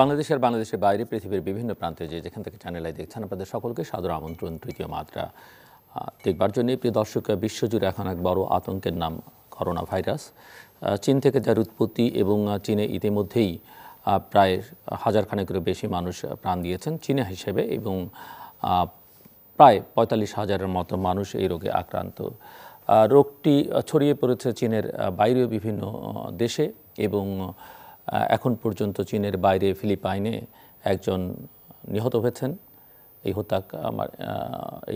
বাংলাদেশের বাংলাদেশের বাইরে পৃথিবীর বিভিন্ন প্রান্তে যে যেখান থেকে চ্যানেলে দেখছেন আপনাদের সকলকে সাদর আমন্ত্রণ তৃতীয় মাত্রা দেখবার জন্যে প্রিয় দর্শক বিশ্বজুড়ে এখন এক বড় আতঙ্কের নাম করোনা ভাইরাস চীন থেকে যার উৎপত্তি এবং চীনে ইতিমধ্যেই প্রায় হাজার খানেকেরও বেশি মানুষ প্রাণ দিয়েছেন চীনা হিসেবে এবং প্রায় পঁয়তাল্লিশ হাজারের মতো মানুষ এই রোগে আক্রান্ত রোগটি ছড়িয়ে পড়েছে চীনের বাইরেও বিভিন্ন দেশে এবং এখন পর্যন্ত চীনের বাইরে ফিলিপাইনে একজন নিহত হয়েছেন এই হত্যা আমার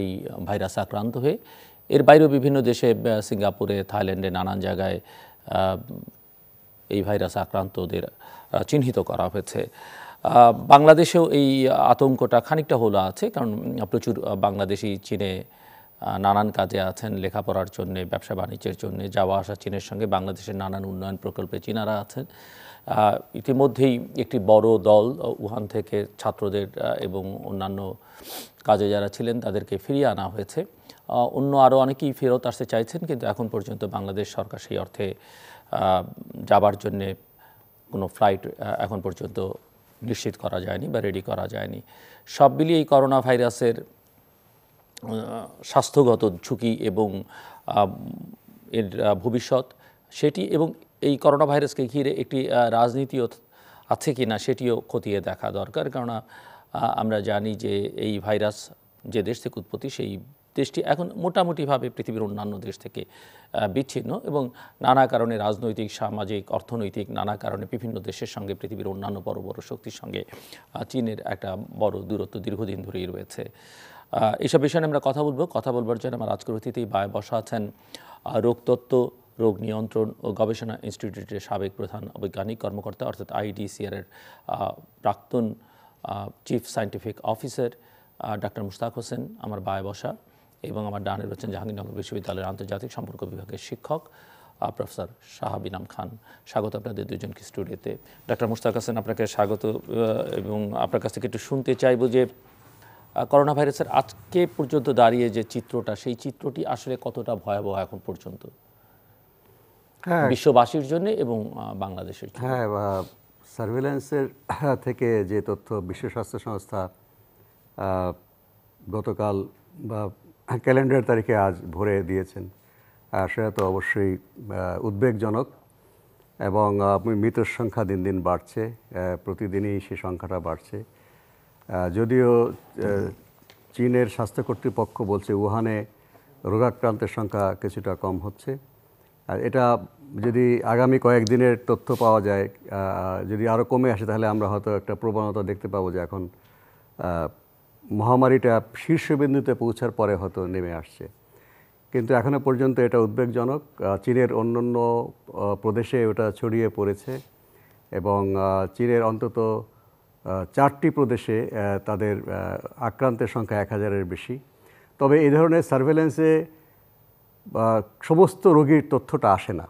এই ভাইরাস আক্রান্ত হয়ে এর বাইরেও বিভিন্ন দেশে সিঙ্গাপুরে থাইল্যান্ডে নানান জায়গায় এই ভাইরাস আক্রান্তদের চিহ্নিত করা হয়েছে বাংলাদেশেও এই আতঙ্কটা খানিকটা হলো আছে কারণ প্রচুর বাংলাদেশি চীনে নানান কাজে আছেন লেখাপড়ার জন্যে ব্যবসা বাণিজ্যের জন্যে যাওয়া আসা চীনের সঙ্গে বাংলাদেশের নানান উন্নয়ন প্রকল্পে চীনারা আছেন ইতিমধ্যেই একটি বড় দল উহান থেকে ছাত্রদের এবং অন্যান্য কাজে যারা ছিলেন তাদেরকে ফিরিয়ে আনা হয়েছে অন্য আরও অনেকেই ফেরত আসতে চাইছেন কিন্তু এখন পর্যন্ত বাংলাদেশ সরকার সেই অর্থে যাবার জন্যে কোনো ফ্লাইট এখন পর্যন্ত নিশ্চিত করা যায়নি বা রেডি করা যায়নি সব মিলিয়ে এই করোনা ভাইরাসের স্বাস্থ্যগত ঝুঁকি এবং এর ভবিষ্যৎ সেটি এবং এই করোনা ভাইরাসকে ঘিরে একটি রাজনীতিও আছে কি না সেটিও খতিয়ে দেখা দরকার কেননা আমরা জানি যে এই ভাইরাস যে দেশ থেকে উৎপত্তি সেই দেশটি এখন মোটামুটিভাবে পৃথিবীর অন্যান্য দেশ থেকে বিচ্ছিন্ন এবং নানা কারণে রাজনৈতিক সামাজিক অর্থনৈতিক নানা কারণে বিভিন্ন দেশের সঙ্গে পৃথিবীর অন্যান্য বড় বড় শক্তির সঙ্গে চীনের একটা বড় দূরত্ব দীর্ঘদিন ধরেই রয়েছে এইসব বিষয়ে আমরা কথা বলবো কথা বলবার জন্য আমার আজকের অতিথি বায় বসা আছেন রোগতত্ত্ব রোগ নিয়ন্ত্রণ ও গবেষণা ইনস্টিটিউটের সাবেক প্রধান বৈজ্ঞানিক কর্মকর্তা অর্থাৎ আইডিসিআরের প্রাক্তন chief scientific officer doctor Mushtaq Hossain আমার বায় বসা এবং আমার ডানের রয়েছেন জাহাঙ্গীরনগর বিশ্ববিদ্যালয়ের আন্তর্জাতিক সম্পর্ক বিভাগের শিক্ষক প্রফেসর শাহাবিনাম খান স্বাগত আপনাদের দুজনকে স্টুডিওতে ডাক্তার মুশতাক হোসেন আপনাকে স্বাগত এবং আপনার কাছ থেকে একটু শুনতে চাইব যে করোনা ভাইরাসের আজকে পর্যন্ত দাঁড়িয়ে যে চিত্রটা সেই চিত্রটি আসলে কতটা ভয়াবহ এখন পর্যন্ত হ্যাঁ। বিশ্ববাসীর জন্য এবং বাংলাদেশের হ্যাঁ সার্ভিল্যান্সের থেকে যে তথ্য বিশ্ব স্বাস্থ্য সংস্থা গতকাল বা ক্যালেন্ডার তারিখে আজ ভরে দিয়েছেন সেটা তো অবশ্যই উদ্বেগজনক এবং মৃতের সংখ্যা দিন দিন বাড়ছে প্রতিদিনই সে সংখ্যাটা বাড়ছে যদিও চীনের স্বাস্থ্য কর্তৃপক্ষ বলছে উহানে রোগাক্রান্তের সংখ্যা কিছুটা কম হচ্ছে আর এটা যদি আগামী কয়েকদিনের তথ্য পাওয়া যায় যদি আরও কমে আসে তাহলে আমরা হয়তো একটা প্রবণতা দেখতে পাবো যে এখন মহামারীটা শীর্ষবিন্দুতে পৌঁছার পরে হয়তো নেমে আসছে কিন্তু এখনও পর্যন্ত এটা উদ্বেগজনক চীনের অন্যান্য প্রদেশে ওটা ছড়িয়ে পড়েছে এবং চীনের অন্তত চারটি প্রদেশে তাদের আক্রান্তের সংখ্যা এক হাজারের বেশি তবে এই ধরনের সার্ভেলেন্সে সমস্ত রোগীর তথ্যটা আসে না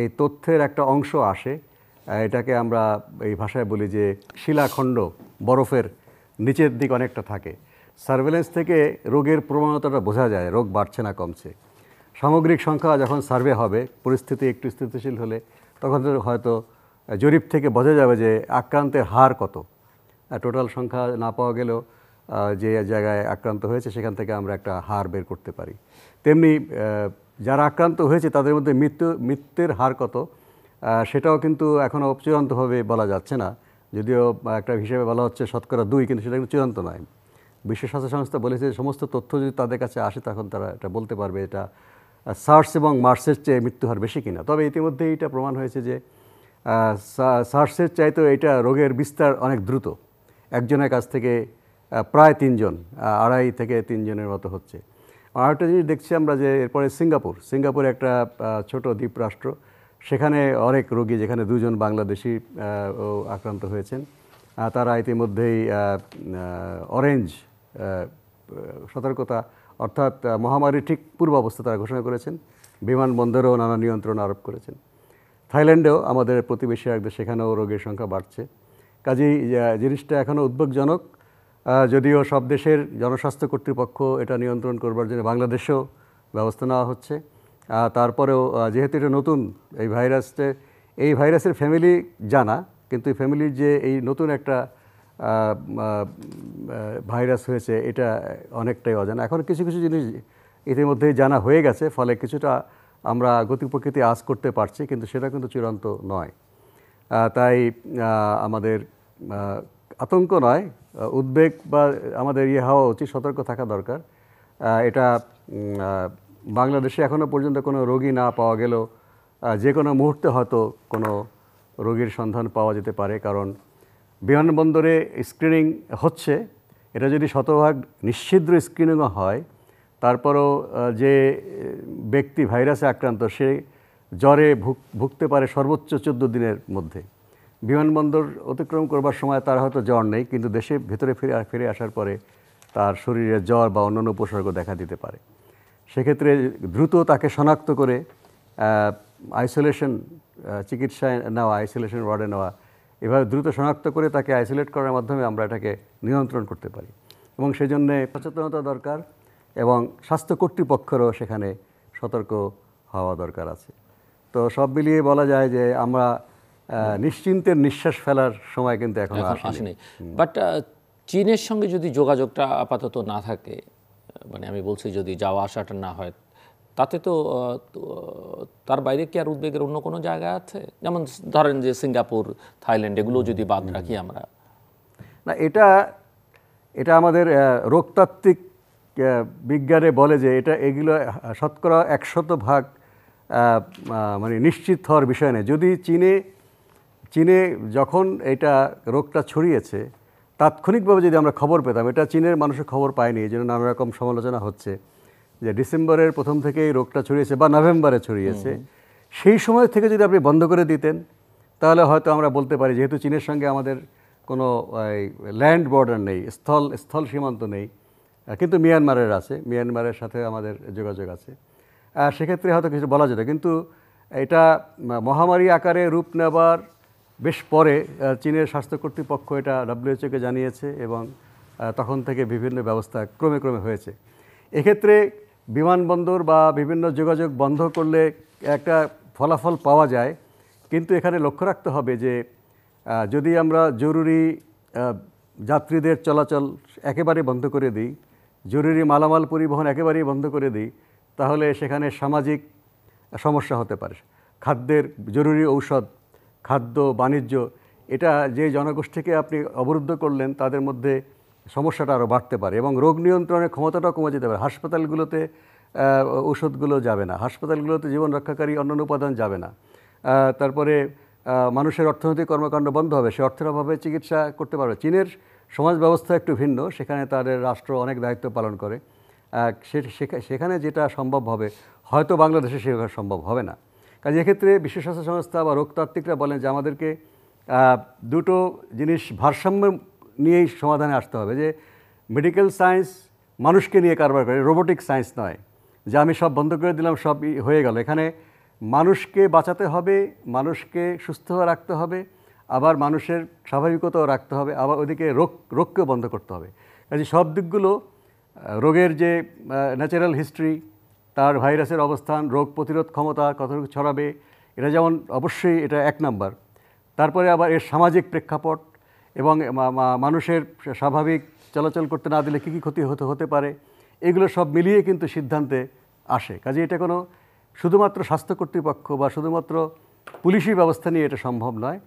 এই তথ্যের একটা অংশ আসে এটাকে আমরা এই ভাষায় বলি যে শিলাখণ্ড বরফের নিচের দিক অনেকটা থাকে সার্ভেলেন্স থেকে রোগের প্রবণতাটা বোঝা যায় রোগ বাড়ছে না কমছে সামগ্রিক সংখ্যা যখন সার্ভে হবে পরিস্থিতি একটু স্থিতিশীল হলে তখন হয়তো জরিপ থেকে বোঝা যাবে যে আক্রান্তের হার কত টোটাল সংখ্যা না পাওয়া গেলেও যে জায়গায় আক্রান্ত হয়েছে সেখান থেকে আমরা একটা হার বের করতে পারি তেমনি যারা আক্রান্ত হয়েছে তাদের মধ্যে মৃত্যু মৃত্যুর হার কত সেটাও কিন্তু এখনও চূড়ান্তভাবে বলা যাচ্ছে না যদিও একটা হিসেবে বলা হচ্ছে শতকরা দুই কিন্তু সেটা কিন্তু চূড়ান্ত নয় বিশ্ব স্বাস্থ্য সংস্থা বলেছে সমস্ত তথ্য যদি তাদের কাছে আসে তখন তারা এটা বলতে পারবে এটা সার্স এবং মার্সের চেয়ে মৃত্যু হার বেশি কিনা তবে ইতিমধ্যে এটা প্রমাণ হয়েছে যে সার্সের চাইতেও এটা রোগের বিস্তার অনেক দ্রুত একজনের কাছ থেকে প্রায় তিনজন আড়াই থেকে তিনজনের মতো হচ্ছে আরেকটা জিনিস দেখছি আমরা যে এরপরে সিঙ্গাপুর সিঙ্গাপুর একটা ছোট দ্বীপ রাষ্ট্র সেখানে অনেক রোগী যেখানে দুজন বাংলাদেশি আক্রান্ত হয়েছেন তারা ইতিমধ্যেই অরেঞ্জ সতর্কতা অর্থাৎ মহামারী ঠিক পূর্বাবস্থা তারা ঘোষণা করেছেন বিমানবন্দরেও নানা নিয়ন্ত্রণ আরোপ করেছেন থাইল্যান্ডেও আমাদের প্রতিবেশী এক সেখানেও রোগীর সংখ্যা বাড়ছে কাজেই জিনিসটা এখনও উদ্বেগজনক যদিও সব দেশের জনস্বাস্থ্য কর্তৃপক্ষ এটা নিয়ন্ত্রণ করবার জন্য বাংলাদেশেও ব্যবস্থা নেওয়া হচ্ছে তারপরেও যেহেতু এটা নতুন এই ভাইরাসটা এই ভাইরাসের ফ্যামিলি জানা কিন্তু এই ফ্যামিলির যে এই নতুন একটা ভাইরাস হয়েছে এটা অনেকটাই অজানা এখন কিছু কিছু জিনিস ইতিমধ্যেই জানা হয়ে গেছে ফলে কিছুটা আমরা গতি প্রকৃতি আজ করতে পারছি কিন্তু সেটা কিন্তু চূড়ান্ত নয় তাই আমাদের আতঙ্ক নয় উদ্বেগ বা আমাদের ইয়ে হওয়া উচিত সতর্ক থাকা দরকার এটা বাংলাদেশে এখনও পর্যন্ত কোনো রোগী না পাওয়া গেল যে কোনো মুহূর্তে হয়তো কোনো রোগীর সন্ধান পাওয়া যেতে পারে কারণ বিমানবন্দরে স্ক্রিনিং হচ্ছে এটা যদি শতভাগ নিশ্চিদ্র স্ক্রিনিংও হয় তারপরও যে ব্যক্তি ভাইরাসে আক্রান্ত সে জ্বরে ভুগতে পারে সর্বোচ্চ চোদ্দো দিনের মধ্যে বিমানবন্দর অতিক্রম করবার সময় তার হয়তো জ্বর নেই কিন্তু দেশে ভেতরে ফিরে ফিরে আসার পরে তার শরীরে জ্বর বা অন্যান্য উপসর্গ দেখা দিতে পারে সেক্ষেত্রে দ্রুত তাকে শনাক্ত করে আইসোলেশন চিকিৎসায় নেওয়া আইসোলেশন ওয়ার্ডে নেওয়া এভাবে দ্রুত শনাক্ত করে তাকে আইসোলেট করার মাধ্যমে আমরা এটাকে নিয়ন্ত্রণ করতে পারি এবং সেজন্যে সচেতনতা দরকার এবং স্বাস্থ্য কর্তৃপক্ষেরও সেখানে সতর্ক হওয়া দরকার আছে তো সব মিলিয়ে বলা যায় যে আমরা নিশ্চিন্তের নিঃশ্বাস ফেলার সময় কিন্তু এখন আসেনি বাট চীনের সঙ্গে যদি যোগাযোগটা আপাতত না থাকে মানে আমি বলছি যদি যাওয়া আসাটা না হয় তাতে তো তার বাইরে কি আর উদ্বেগের অন্য কোনো জায়গা আছে যেমন ধরেন যে সিঙ্গাপুর থাইল্যান্ড এগুলো যদি বাদ রাখি আমরা না এটা এটা আমাদের রোগতাত্ত্বিক বিজ্ঞানে বলে যে এটা এগুলো শতকরা একশত ভাগ মানে নিশ্চিত হওয়ার বিষয় নেই যদি চীনে চীনে যখন এটা রোগটা ছড়িয়েছে তাৎক্ষণিকভাবে যদি আমরা খবর পেতাম এটা চীনের মানুষের খবর পায়নি এই জন্য নানা রকম সমালোচনা হচ্ছে যে ডিসেম্বরের প্রথম থেকেই রোগটা ছড়িয়েছে বা নভেম্বরে ছড়িয়েছে সেই সময় থেকে যদি আপনি বন্ধ করে দিতেন তাহলে হয়তো আমরা বলতে পারি যেহেতু চীনের সঙ্গে আমাদের কোনো ল্যান্ড বর্ডার নেই স্থল স্থল সীমান্ত নেই কিন্তু মিয়ানমারের আছে মিয়ানমারের সাথে আমাদের যোগাযোগ আছে সেক্ষেত্রে হয়তো কিছু বলা যেত কিন্তু এটা মহামারী আকারে রূপ নেবার বেশ পরে চীনের স্বাস্থ্য কর্তৃপক্ষ এটা ডাব্লিউএচওকে জানিয়েছে এবং তখন থেকে বিভিন্ন ব্যবস্থা ক্রমে ক্রমে হয়েছে এক্ষেত্রে বিমানবন্দর বা বিভিন্ন যোগাযোগ বন্ধ করলে একটা ফলাফল পাওয়া যায় কিন্তু এখানে লক্ষ্য রাখতে হবে যে যদি আমরা জরুরি যাত্রীদের চলাচল একেবারে বন্ধ করে দিই জরুরি মালামাল পরিবহন একেবারেই বন্ধ করে দিই তাহলে সেখানে সামাজিক সমস্যা হতে পারে খাদ্যের জরুরি ঔষধ খাদ্য বাণিজ্য এটা যে জনগোষ্ঠীকে আপনি অবরুদ্ধ করলেন তাদের মধ্যে সমস্যাটা আরও বাড়তে পারে এবং রোগ নিয়ন্ত্রণের ক্ষমতাটাও কমে যেতে পারে হাসপাতালগুলোতে ওষুধগুলো যাবে না হাসপাতালগুলোতে জীবন রক্ষাকারী অন্যান্য উপাদান যাবে না তারপরে মানুষের অর্থনৈতিক কর্মকাণ্ড বন্ধ হবে সে অর্থের অভাবে চিকিৎসা করতে পারবে চীনের সমাজ ব্যবস্থা একটু ভিন্ন সেখানে তাদের রাষ্ট্র অনেক দায়িত্ব পালন করে সেখানে যেটা সম্ভব হবে হয়তো বাংলাদেশে সেভাবে সম্ভব হবে না কাজে এক্ষেত্রে বিশ্ব স্বাস্থ্য সংস্থা বা রোগতাত্ত্বিকরা বলেন যে আমাদেরকে দুটো জিনিস ভারসাম্য নিয়েই সমাধানে আসতে হবে যে মেডিকেল সায়েন্স মানুষকে নিয়ে কারবার করে রোবোটিক সায়েন্স নয় যে আমি সব বন্ধ করে দিলাম সব হয়ে গেল এখানে মানুষকে বাঁচাতে হবে মানুষকে সুস্থ রাখতে হবে আবার মানুষের স্বাভাবিকতাও রাখতে হবে আবার ওদিকে রোগ রোগকেও বন্ধ করতে হবে কাজে সব দিকগুলো রোগের যে ন্যাচারাল হিস্ট্রি তার ভাইরাসের অবস্থান রোগ প্রতিরোধ ক্ষমতা কতটুকু ছড়াবে এটা যেমন অবশ্যই এটা এক নাম্বার তারপরে আবার এর সামাজিক প্রেক্ষাপট এবং মানুষের স্বাভাবিক চলাচল করতে না দিলে কী কী ক্ষতি হতে হতে পারে এগুলো সব মিলিয়ে কিন্তু সিদ্ধান্তে আসে কাজে এটা কোনো শুধুমাত্র স্বাস্থ্য কর্তৃপক্ষ বা শুধুমাত্র পুলিশি ব্যবস্থা নিয়ে এটা সম্ভব নয়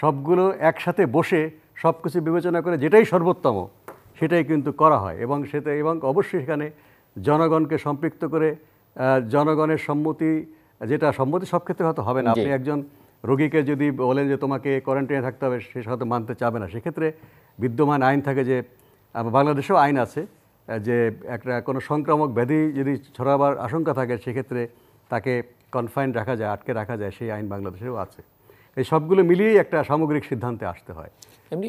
সবগুলো একসাথে বসে সব কিছু বিবেচনা করে যেটাই সর্বোত্তম সেটাই কিন্তু করা হয় এবং সেটা এবং অবশ্যই সেখানে জনগণকে সম্পৃক্ত করে জনগণের সম্মতি যেটা সম্মতি সব ক্ষেত্রে হয়তো হবে না আপনি একজন রোগীকে যদি বলেন যে তোমাকে কোয়ারেন্টাইনে থাকতে হবে সে হয়তো মানতে চাবে না সেক্ষেত্রে বিদ্যমান আইন থাকে যে বাংলাদেশেও আইন আছে যে একটা কোনো সংক্রামক ব্যাধি যদি ছড়াবার আশঙ্কা থাকে সেক্ষেত্রে তাকে কনফাইন রাখা যায় আটকে রাখা যায় সেই আইন বাংলাদেশেও আছে এই সবগুলো মিলিয়েই একটা সামগ্রিক সিদ্ধান্তে আসতে হয় এমনি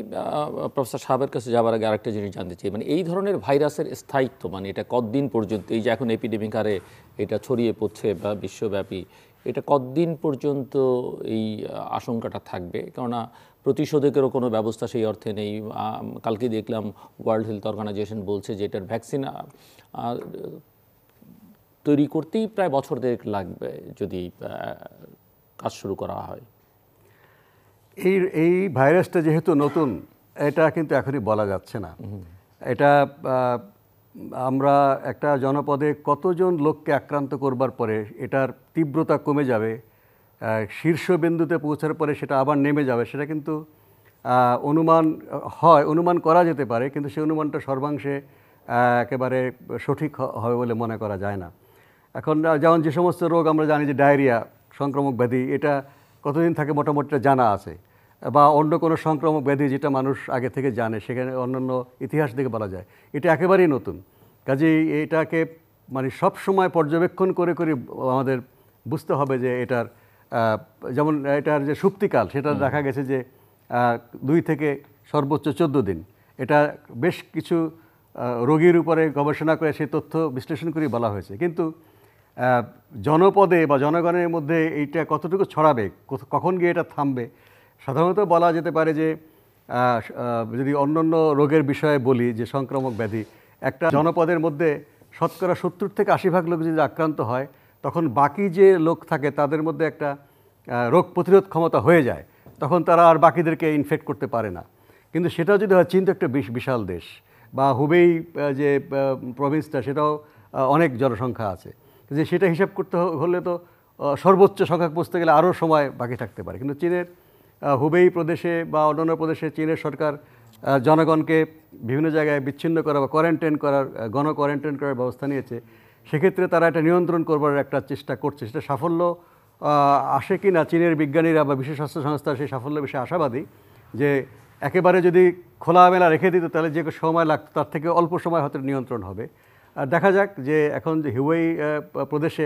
প্রফেসর সাহেবের কাছে যাবার আগে আরেকটা জিনিস জানতে চাই মানে এই ধরনের ভাইরাসের স্থায়িত্ব মানে এটা কতদিন পর্যন্ত এই যে এখন এপিডেমিক হারে এটা ছড়িয়ে পড়ছে বা বিশ্বব্যাপী এটা কতদিন পর্যন্ত এই আশঙ্কাটা থাকবে কেননা প্রতিষেধকেরও কোনো ব্যবস্থা সেই অর্থে নেই কালকে দেখলাম ওয়ার্ল্ড হেলথ অর্গানাইজেশন বলছে যে এটার ভ্যাকসিন তৈরি করতেই প্রায় বছর দেড়েক লাগবে যদি কাজ শুরু করা হয় এই এই ভাইরাসটা যেহেতু নতুন এটা কিন্তু এখনই বলা যাচ্ছে না এটা আমরা একটা জনপদে কতজন লোককে আক্রান্ত করবার পরে এটার তীব্রতা কমে যাবে শীর্ষবিন্দুতে পৌঁছার পরে সেটা আবার নেমে যাবে সেটা কিন্তু অনুমান হয় অনুমান করা যেতে পারে কিন্তু সেই অনুমানটা সর্বাংশে একেবারে সঠিক হবে বলে মনে করা যায় না এখন যেমন যে সমস্ত রোগ আমরা জানি যে ডায়রিয়া সংক্রমক ব্যাধি এটা কতদিন থাকে মোটামুটি জানা আছে বা অন্য কোনো সংক্রামক ব্যাধি যেটা মানুষ আগে থেকে জানে সেখানে অন্যান্য ইতিহাস দিকে বলা যায় এটা একেবারেই নতুন কাজেই এটাকে মানে সব সময় পর্যবেক্ষণ করে করে আমাদের বুঝতে হবে যে এটার যেমন এটার যে সুপ্তিকাল সেটা দেখা গেছে যে দুই থেকে সর্বোচ্চ চোদ্দ দিন এটা বেশ কিছু রোগীর উপরে গবেষণা করে সেই তথ্য বিশ্লেষণ করে বলা হয়েছে কিন্তু জনপদে বা জনগণের মধ্যে এইটা কতটুকু ছড়াবে কখন গিয়ে এটা থামবে সাধারণত বলা যেতে পারে যে যদি অন্যান্য রোগের বিষয়ে বলি যে সংক্রামক ব্যাধি একটা জনপদের মধ্যে শতকরা সত্তর থেকে আশি ভাগ লোক যদি আক্রান্ত হয় তখন বাকি যে লোক থাকে তাদের মধ্যে একটা রোগ প্রতিরোধ ক্ষমতা হয়ে যায় তখন তারা আর বাকিদেরকে ইনফেক্ট করতে পারে না কিন্তু সেটাও যদি হয় চীন তো একটা বিশাল দেশ বা হুবেই যে প্রভিন্সটা সেটাও অনেক জনসংখ্যা আছে যে সেটা হিসাব করতে হলে তো সর্বোচ্চ সংখ্যা পৌঁছতে গেলে আরও সময় বাকি থাকতে পারে কিন্তু চীনের হুবেই প্রদেশে বা অন্যান্য প্রদেশে চীনের সরকার জনগণকে বিভিন্ন জায়গায় বিচ্ছিন্ন করা বা কোয়ারেন্টাইন করার গণ কোয়ারেন্টাইন করার ব্যবস্থা নিয়েছে সেক্ষেত্রে তারা এটা নিয়ন্ত্রণ করবার একটা চেষ্টা করছে সেটা সাফল্য আসে কি না চীনের বিজ্ঞানীরা বা বিশ্ব স্বাস্থ্য সংস্থা সেই সাফল্য বিষয়ে আশাবাদী যে একেবারে যদি খোলামেলা রেখে দিত তাহলে যে সময় লাগতো তার থেকে অল্প সময় হয়তো নিয়ন্ত্রণ হবে দেখা যাক যে এখন যে হিউই প্রদেশে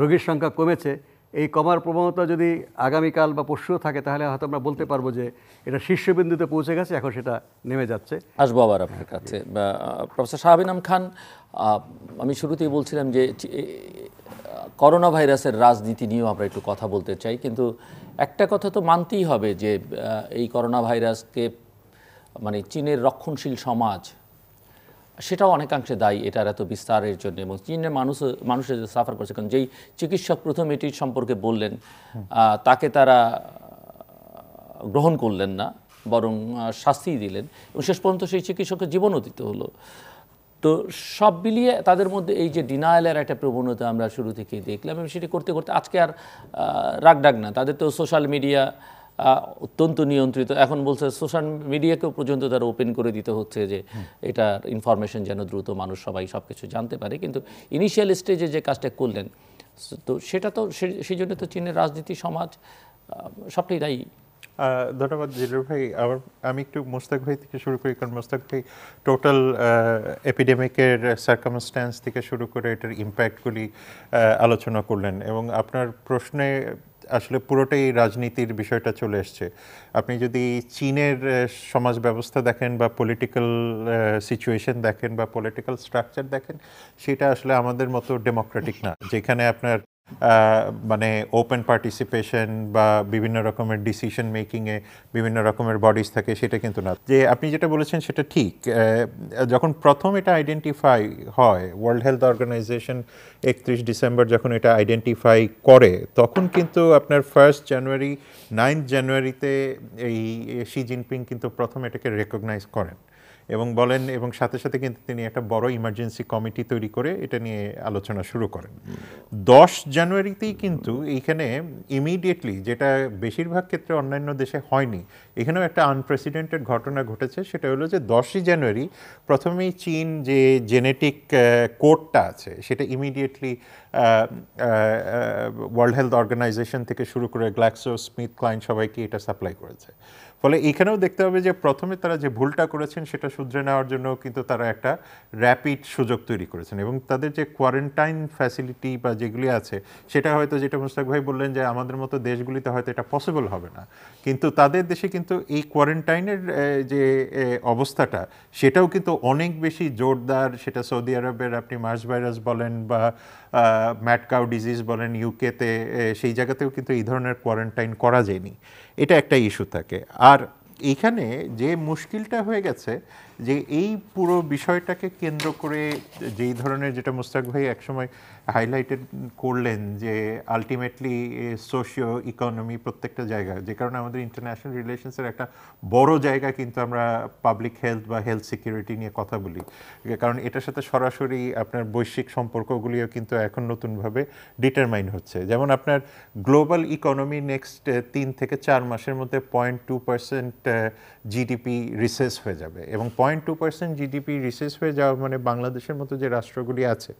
রোগীর সংখ্যা কমেছে এই কমার প্রবণতা যদি আগামীকাল বা পরশুও থাকে তাহলে হয়তো আমরা বলতে পারবো যে এটা শীর্ষবিন্দুতে পৌঁছে গেছে এখন সেটা নেমে যাচ্ছে আসবো আবার আপনার কাছে প্রফেসর শাহাবিনাম খান আমি শুরুতেই বলছিলাম যে করোনা ভাইরাসের রাজনীতি নিয়েও আমরা একটু কথা বলতে চাই কিন্তু একটা কথা তো মানতেই হবে যে এই করোনা ভাইরাসকে মানে চীনের রক্ষণশীল সমাজ সেটাও অনেকাংশে দায়ী এটার এত বিস্তারের জন্য এবং চীনের মানুষ মানুষের যে সাফার করছে কারণ যেই চিকিৎসক প্রথম এটির সম্পর্কে বললেন তাকে তারা গ্রহণ করলেন না বরং শাস্তি দিলেন এবং শেষ পর্যন্ত সেই চিকিৎসকের জীবনও দিতে হলো তো সব মিলিয়ে তাদের মধ্যে এই যে ডিনায়ালের একটা প্রবণতা আমরা শুরু থেকেই দেখলাম এবং সেটি করতে করতে আজকে আর রাগ ডাক না তাদের তো সোশ্যাল মিডিয়া অত্যন্ত নিয়ন্ত্রিত এখন বলছে সোশ্যাল মিডিয়াকেও পর্যন্ত তারা ওপেন করে দিতে হচ্ছে যে এটা ইনফরমেশন যেন দ্রুত মানুষ সবাই সব কিছু জানতে পারে কিন্তু ইনিশিয়াল স্টেজে যে কাজটা করলেন তো সেটা তো সেই জন্য তো চীনের রাজনীতি সমাজ সবটাই দায়ী ধন্যবাদ জিলুর ভাই আমার আমি একটু মোস্তাক ভাই থেকে শুরু করি কারণ মোস্তাক ভাই টোটাল এপিডেমিকের সার্কামস্ট্যান্স থেকে শুরু করে এটার ইম্প্যাক্টগুলি আলোচনা করলেন এবং আপনার প্রশ্নে আসলে পুরোটাই রাজনীতির বিষয়টা চলে এসছে আপনি যদি চীনের সমাজ ব্যবস্থা দেখেন বা পলিটিক্যাল সিচুয়েশন দেখেন বা পলিটিক্যাল স্ট্রাকচার দেখেন সেটা আসলে আমাদের মতো ডেমোক্রেটিক না যেখানে আপনার মানে ওপেন পার্টিসিপেশন বা বিভিন্ন রকমের ডিসিশন মেকিংয়ে বিভিন্ন রকমের বডিজ থাকে সেটা কিন্তু না যে আপনি যেটা বলেছেন সেটা ঠিক যখন প্রথম এটা আইডেন্টিফাই হয় ওয়ার্ল্ড হেলথ অর্গানাইজেশন একত্রিশ ডিসেম্বর যখন এটা আইডেন্টিফাই করে তখন কিন্তু আপনার ফার্স্ট জানুয়ারি নাইন্থ জানুয়ারিতে এই শি জিনপিং কিন্তু প্রথম এটাকে রেকগনাইজ করেন এবং বলেন এবং সাথে সাথে কিন্তু তিনি একটা বড় ইমার্জেন্সি কমিটি তৈরি করে এটা নিয়ে আলোচনা শুরু করেন দশ জানুয়ারিতেই কিন্তু এইখানে ইমিডিয়েটলি যেটা বেশিরভাগ ক্ষেত্রে অন্যান্য দেশে হয়নি এখানেও একটা আনপ্রেসিডেন্টেড ঘটনা ঘটেছে সেটা হলো যে দশই জানুয়ারি প্রথমেই চীন যে জেনেটিক কোডটা আছে সেটা ইমিডিয়েটলি ওয়ার্ল্ড হেলথ অর্গানাইজেশন থেকে শুরু করে গ্ল্যাক্সো স্মিথ ক্লাইন সবাইকে এটা সাপ্লাই করেছে ফলে এখানেও দেখতে হবে যে প্রথমে তারা যে ভুলটা করেছেন সেটা শুধরে নেওয়ার জন্য কিন্তু তারা একটা র্যাপিড সুযোগ তৈরি করেছেন এবং তাদের যে কোয়ারেন্টাইন ফ্যাসিলিটি বা যেগুলি আছে সেটা হয়তো যেটা মুস্তাক ভাই বললেন যে আমাদের মতো দেশগুলিতে হয়তো এটা পসিবল হবে না কিন্তু তাদের দেশে কিন্তু এই কোয়ারেন্টাইনের যে অবস্থাটা সেটাও কিন্তু অনেক বেশি জোরদার সেটা সৌদি আরবের আপনি মার্স ভাইরাস বলেন বা ম্যাটকাউ ডিজিজ বলেন ইউকেতে সেই জায়গাতেও কিন্তু এই ধরনের কোয়ারেন্টাইন করা যায়নি এটা একটা ইস্যু থাকে আর আর এখানে যে মুশকিলটা হয়ে গেছে যে এই পুরো বিষয়টাকে কেন্দ্র করে যেই ধরনের যেটা মুস্তাক ভাই একসময় হাইলাইটেড করলেন যে আলটিমেটলি সোশিও ইকোনমি প্রত্যেকটা জায়গা যে কারণে আমাদের ইন্টারন্যাশনাল রিলেশনসের একটা বড় জায়গা কিন্তু আমরা পাবলিক হেলথ বা হেলথ সিকিউরিটি নিয়ে কথা বলি কারণ এটার সাথে সরাসরি আপনার বৈশ্বিক সম্পর্কগুলিও কিন্তু এখন নতুনভাবে ডিটারমাইন হচ্ছে যেমন আপনার গ্লোবাল ইকোনমি নেক্সট তিন থেকে চার মাসের মধ্যে point two percent GDP recess হয়ে যাবে এবং point two percent GDP recess হয়ে যাওয়া মানে বাংলাদেশের মতো যে রাষ্ট্রগুলি আছে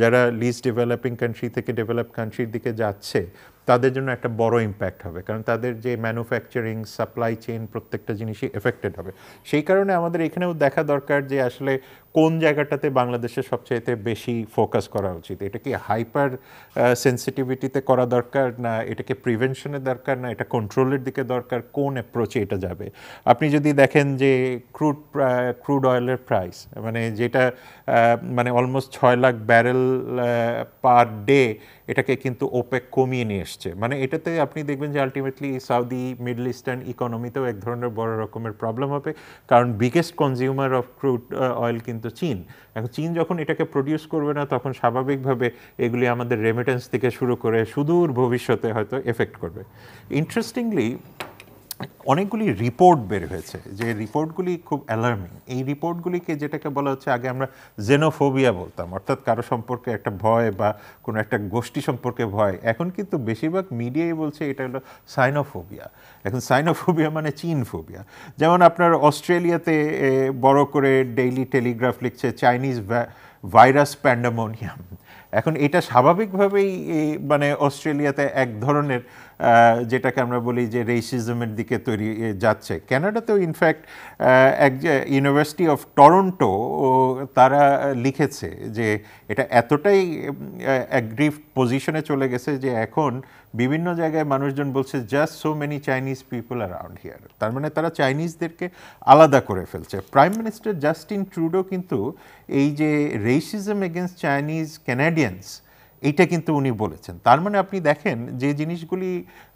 যারা লিস্ট ডেভেলপিং কান্ট্রি থেকে ডেভেলপ কান্ট্রির দিকে যাচ্ছে তাদের জন্য একটা বড় ইম্প্যাক্ট হবে কারণ তাদের যে ম্যানুফ্যাকচারিং সাপ্লাই চেইন প্রত্যেকটা জিনিসই এফেক্টেড হবে সেই কারণে আমাদের এখানেও দেখা দরকার যে আসলে কোন জায়গাটাতে বাংলাদেশের সবচাইতে বেশি ফোকাস করা উচিত এটা কি হাইপার সেন্সিটিভিটিতে করা দরকার না এটাকে প্রিভেনশনের দরকার না এটা কন্ট্রোলের দিকে দরকার কোন অ্যাপ্রোচে এটা যাবে আপনি যদি দেখেন যে ক্রুড ক্রুড অয়েলের প্রাইস মানে যেটা মানে অলমোস্ট ছয় লাখ ব্যারেল পার ডে এটাকে কিন্তু ওপেক কমিয়ে নিয়ে এসছে মানে এটাতে আপনি দেখবেন যে আলটিমেটলি সাউদি মিডল ইস্টার্ন ইকোনমিতেও এক ধরনের বড় রকমের প্রবলেম হবে কারণ biggest consumer of crude oil কিন্তু কিন্তু চীন এখন চীন যখন এটাকে প্রডিউস করবে না তখন স্বাভাবিকভাবে এগুলি আমাদের রেমিটেন্স থেকে শুরু করে সুদূর ভবিষ্যতে হয়তো এফেক্ট করবে ইন্টারেস্টিংলি অনেকগুলি রিপোর্ট বের হয়েছে যে রিপোর্টগুলি খুব অ্যালার্মিং এই রিপোর্টগুলিকে যেটাকে বলা হচ্ছে আগে আমরা জেনোফোবিয়া বলতাম অর্থাৎ কারো সম্পর্কে একটা ভয় বা কোনো একটা গোষ্ঠী সম্পর্কে ভয় এখন কিন্তু বেশিরভাগ মিডিয়াই বলছে এটা হলো সাইনোফোবিয়া এখন সাইনোফোবিয়া মানে চীন ফোবিয়া যেমন আপনার অস্ট্রেলিয়াতে বড় করে ডেইলি টেলিগ্রাফ লিখছে চাইনিজ ভাইরাস প্যান্ডামোনিয়াম এখন এটা স্বাভাবিকভাবেই মানে অস্ট্রেলিয়াতে এক ধরনের যেটাকে আমরা বলি যে রেসিজমের দিকে তৈরি যাচ্ছে ক্যানাডাতেও ইনফ্যাক্ট এক ইউনিভার্সিটি অফ টরন্টো তারা লিখেছে যে এটা এতটাই অ্যাগ্রিভ পজিশনে চলে গেছে যে এখন বিভিন্ন জায়গায় মানুষজন বলছে just so many Chinese people around here তার মানে তারা চাইনিজদেরকে আলাদা করে ফেলছে প্রাইম মিনিস্টার জাস্টিন ট্রুডো কিন্তু এই যে রেসিজম এগেনস্ট চাইনিজ ক্যানাডিয়ানস এইটা কিন্তু উনি বলেছেন তার মানে আপনি দেখেন যে জিনিসগুলি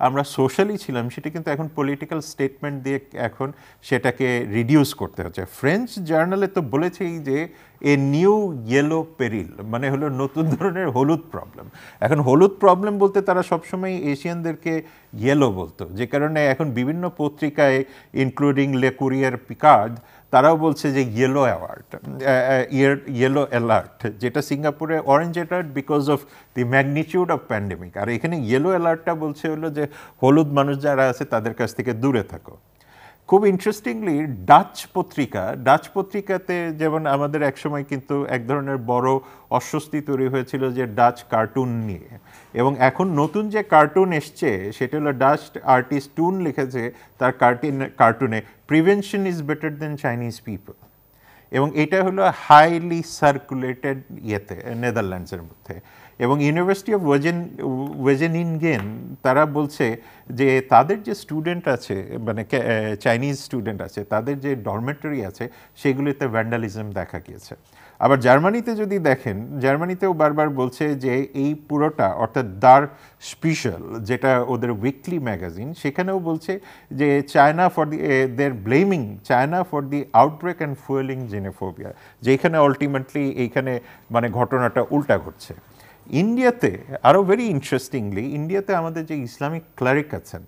আমরা সোশ্যালি ছিলাম সেটা কিন্তু এখন পলিটিক্যাল স্টেটমেন্ট দিয়ে এখন সেটাকে রিডিউস করতে হচ্ছে ফ্রেঞ্চ জার্নালে তো বলেছেই যে এ নিউ ইয়েলো পেরিল মানে হলো নতুন ধরনের হলুদ প্রবলেম এখন হলুদ প্রবলেম বলতে তারা সবসময় এশিয়ানদেরকে ইয়েলো বলতো যে কারণে এখন বিভিন্ন পত্রিকায় ইনক্লুডিং লেকুরিয়ার পিকার্ড তারাও বলছে যে ইয়েলো অ্যাওয়ার্ড ইয়েলো অ্যালার্ট যেটা সিঙ্গাপুরে orange alert because of the magnitude of pandemic আর এখানে ইয়েলো অ্যালার্টটা বলছে হলো যে হলুদ মানুষ যারা আছে তাদের কাছ থেকে দূরে থাকো খুব ইন্টারেস্টিংলি ডাচ পত্রিকা ডাচ পত্রিকাতে যেমন আমাদের একসময় কিন্তু এক ধরনের বড় অস্বস্তি তৈরি হয়েছিল যে ডাচ কার্টুন নিয়ে এবং এখন নতুন যে কার্টুন এসছে সেটা হলো ডাচ আর্টিস্ট টুন লিখেছে তার কার্টিন কার্টুনে prevention is better than Chinese people এবং এটা হলো হাইলি সার্কুলেটেড ইয়েতে নেদারল্যান্ডসের মধ্যে এবং ইউনিভার্সিটি অফ ওয়েজেন ওয়েজেনিনগেন তারা বলছে যে তাদের যে স্টুডেন্ট আছে মানে চাইনিজ স্টুডেন্ট আছে তাদের যে ডরমেটরি আছে সেগুলিতে ভ্যান্ডালিজম দেখা গিয়েছে আবার জার্মানিতে যদি দেখেন জার্মানিতেও বারবার বলছে যে এই পুরোটা অর্থাৎ দার স্পেশাল যেটা ওদের উইকলি ম্যাগাজিন সেখানেও বলছে যে China for the their blaming China for the outbreak and fueling xenophobia যেখানে আলটিমেটলি এইখানে মানে ঘটনাটা উল্টা ঘটছে ইন্ডিয়াতে আরও ভেরি ইন্টারেস্টিংলি ইন্ডিয়াতে আমাদের যে ইসলামিক ক্লারিক আছেন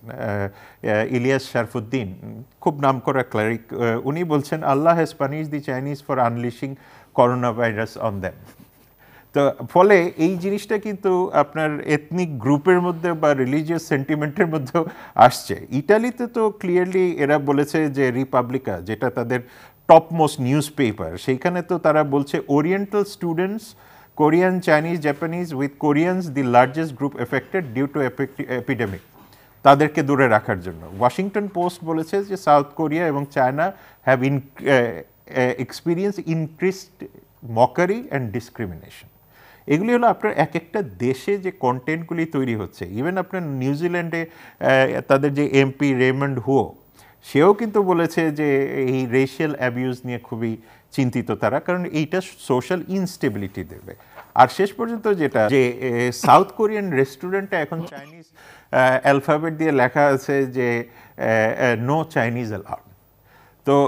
ইলিয়াস শারফুদ্দিন খুব নাম করা ক্লারিক উনি বলছেন Allah has punish the Chinese for unleashing corona virus on them তো ফলে এই জিনিসটা কিন্তু আপনার এথনিক গ্রুপের মধ্যে বা রিলিজিয়াস সেন্টিমেন্টের মধ্যেও আসছে ইটালিতে তো ক্লিয়ারলি এরা বলেছে যে রিপাবলিকা যেটা তাদের টপমোস্ট নিউজ পেপার সেইখানে তো তারা বলছে oriental students Korean, Chinese, Japanese with Koreans the largest group affected due to epidemic. তাদেরকে দূরে রাখার জন্য ওয়াশিংটন পোস্ট বলেছে যে সাউথ কোরিয়া এবং China have in experience increased mockery and discrimination এগুলি হলো আপনার এক একটা দেশে যে কন্টেন্টগুলি তৈরি হচ্ছে ইভেন আপনার নিউজিল্যান্ডে তাদের যে এমপি রেমন্ড হুও সেও কিন্তু বলেছে যে এই রেশিয়াল অ্যাবিউজ নিয়ে খুবই চিন্তিত তারা কারণ এইটা সোশ্যাল ইনস্টেবিলিটি দেবে আর শেষ পর্যন্ত যেটা যে সাউথ কোরিয়ান রেস্টুরেন্টটা এখন চাইনিজ অ্যালফাবেট দিয়ে লেখা আছে যে নো চাইনিজ অ্যালাউড তো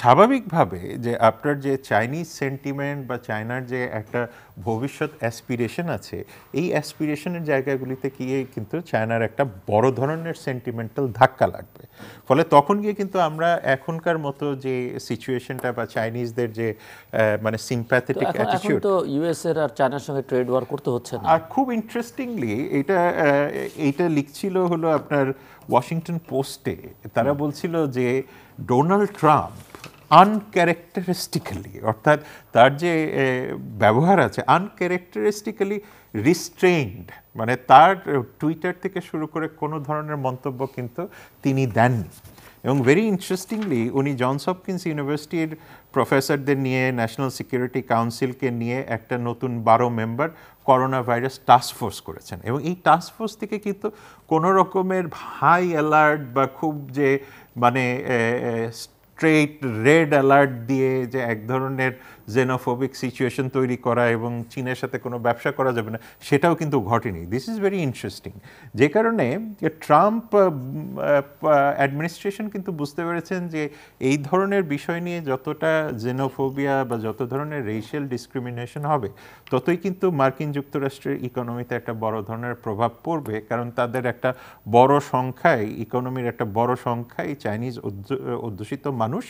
স্বাভাবিকভাবে যে আপনার যে চাইনিজ সেন্টিমেন্ট বা চায়নার যে একটা ভবিষ্যৎ অ্যাসপিরেশন আছে এই অ্যাসপিরেশনের জায়গাগুলিতে গিয়ে কিন্তু চায়নার একটা বড় ধরনের সেন্টিমেন্টাল ধাক্কা লাগবে ফলে তখন গিয়ে কিন্তু আমরা এখনকার মতো যে সিচুয়েশনটা বা চাইনিজদের যে মানে সিম্প্যাথেটিক অ্যাটিটিউড তো ইউএস এর আর চায়নার সঙ্গে ট্রেড ওয়ার করতে হচ্ছে না আর খুব ইন্টারেস্টিংলি এটা এইটা লিখছিল হলো আপনার ওয়াশিংটন পোস্টে তারা বলছিল যে ডোনাল্ড ট্রাম্প আনক্যারেক্টারিস্টিক্যালি অর্থাৎ তার যে ব্যবহার আছে আনক্যারেক্টারিস্টিক্যালি রিস্ট্রেইনড মানে তার টুইটার থেকে শুরু করে কোনো ধরনের মন্তব্য কিন্তু তিনি দেননি এবং ভেরি ইন্টারেস্টিংলি উনি জনস হপকিন্স ইউনিভার্সিটির প্রফেসরদের নিয়ে ন্যাশনাল সিকিউরিটি কাউন্সিলকে নিয়ে একটা নতুন বারো member corona virus task force করেছেন এবং এই টাস্ক ফোর্স থেকে কিন্তু কোনো রকমের হাই অ্যালার্ট বা খুব যে মানে স্ট্রেট রেড অ্যালার্ট দিয়ে যে এক ধরনের জেনোফোবিক সিচুয়েশন তৈরি করা এবং চীনের সাথে কোনো ব্যবসা করা যাবে না সেটাও কিন্তু ঘটেনি দিস ইজ ভেরি ইন্টারেস্টিং যে কারণে ট্রাম্প অ্যাডমিনিস্ট্রেশন কিন্তু বুঝতে পেরেছেন যে এই ধরনের বিষয় নিয়ে যতটা জেনোফোবিয়া বা যত ধরনের রেশিয়াল ডিসক্রিমিনেশন হবে ততই কিন্তু মার্কিন যুক্তরাষ্ট্রের ইকোনমিতে একটা বড় ধরনের প্রভাব পড়বে কারণ তাদের একটা বড় সংখ্যায় ইকোনমির একটা বড় সংখ্যায় চাইনিজ অধ্যুষিত মানুষ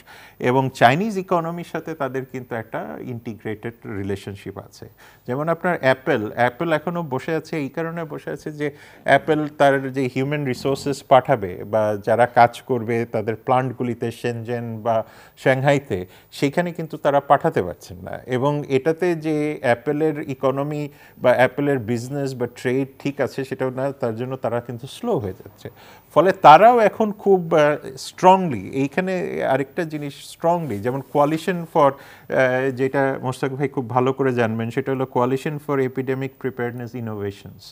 এবং চাইনিজ ইকোনমির সাথে তাদের কিন্তু একটা ইন্টিগ্রেটেড রিলেশনশিপ আছে যেমন আপনার অ্যাপেল অ্যাপেল এখনও বসে আছে এই কারণে বসে আছে যে অ্যাপেল তার যে হিউম্যান রিসোর্সেস পাঠাবে বা যারা কাজ করবে তাদের প্লান্টগুলিতে সেনজেন বা শ্যাংহাইতে সেখানে কিন্তু তারা পাঠাতে পারছেন না এবং এটাতে যে অ্যাপেলের ইকোনমি বা অ্যাপেলের বিজনেস বা ট্রেড ঠিক আছে সেটাও না তার জন্য তারা কিন্তু স্লো হয়ে যাচ্ছে ফলে তারাও এখন খুব স্ট্রংলি এইখানে আরেকটা জিনিস স্ট্রংলি যেমন কোয়ালিশন ফর যেটা মোস্তাক ভাই খুব ভালো করে জানবেন সেটা হলো Coalition for Epidemic Preparedness Innovations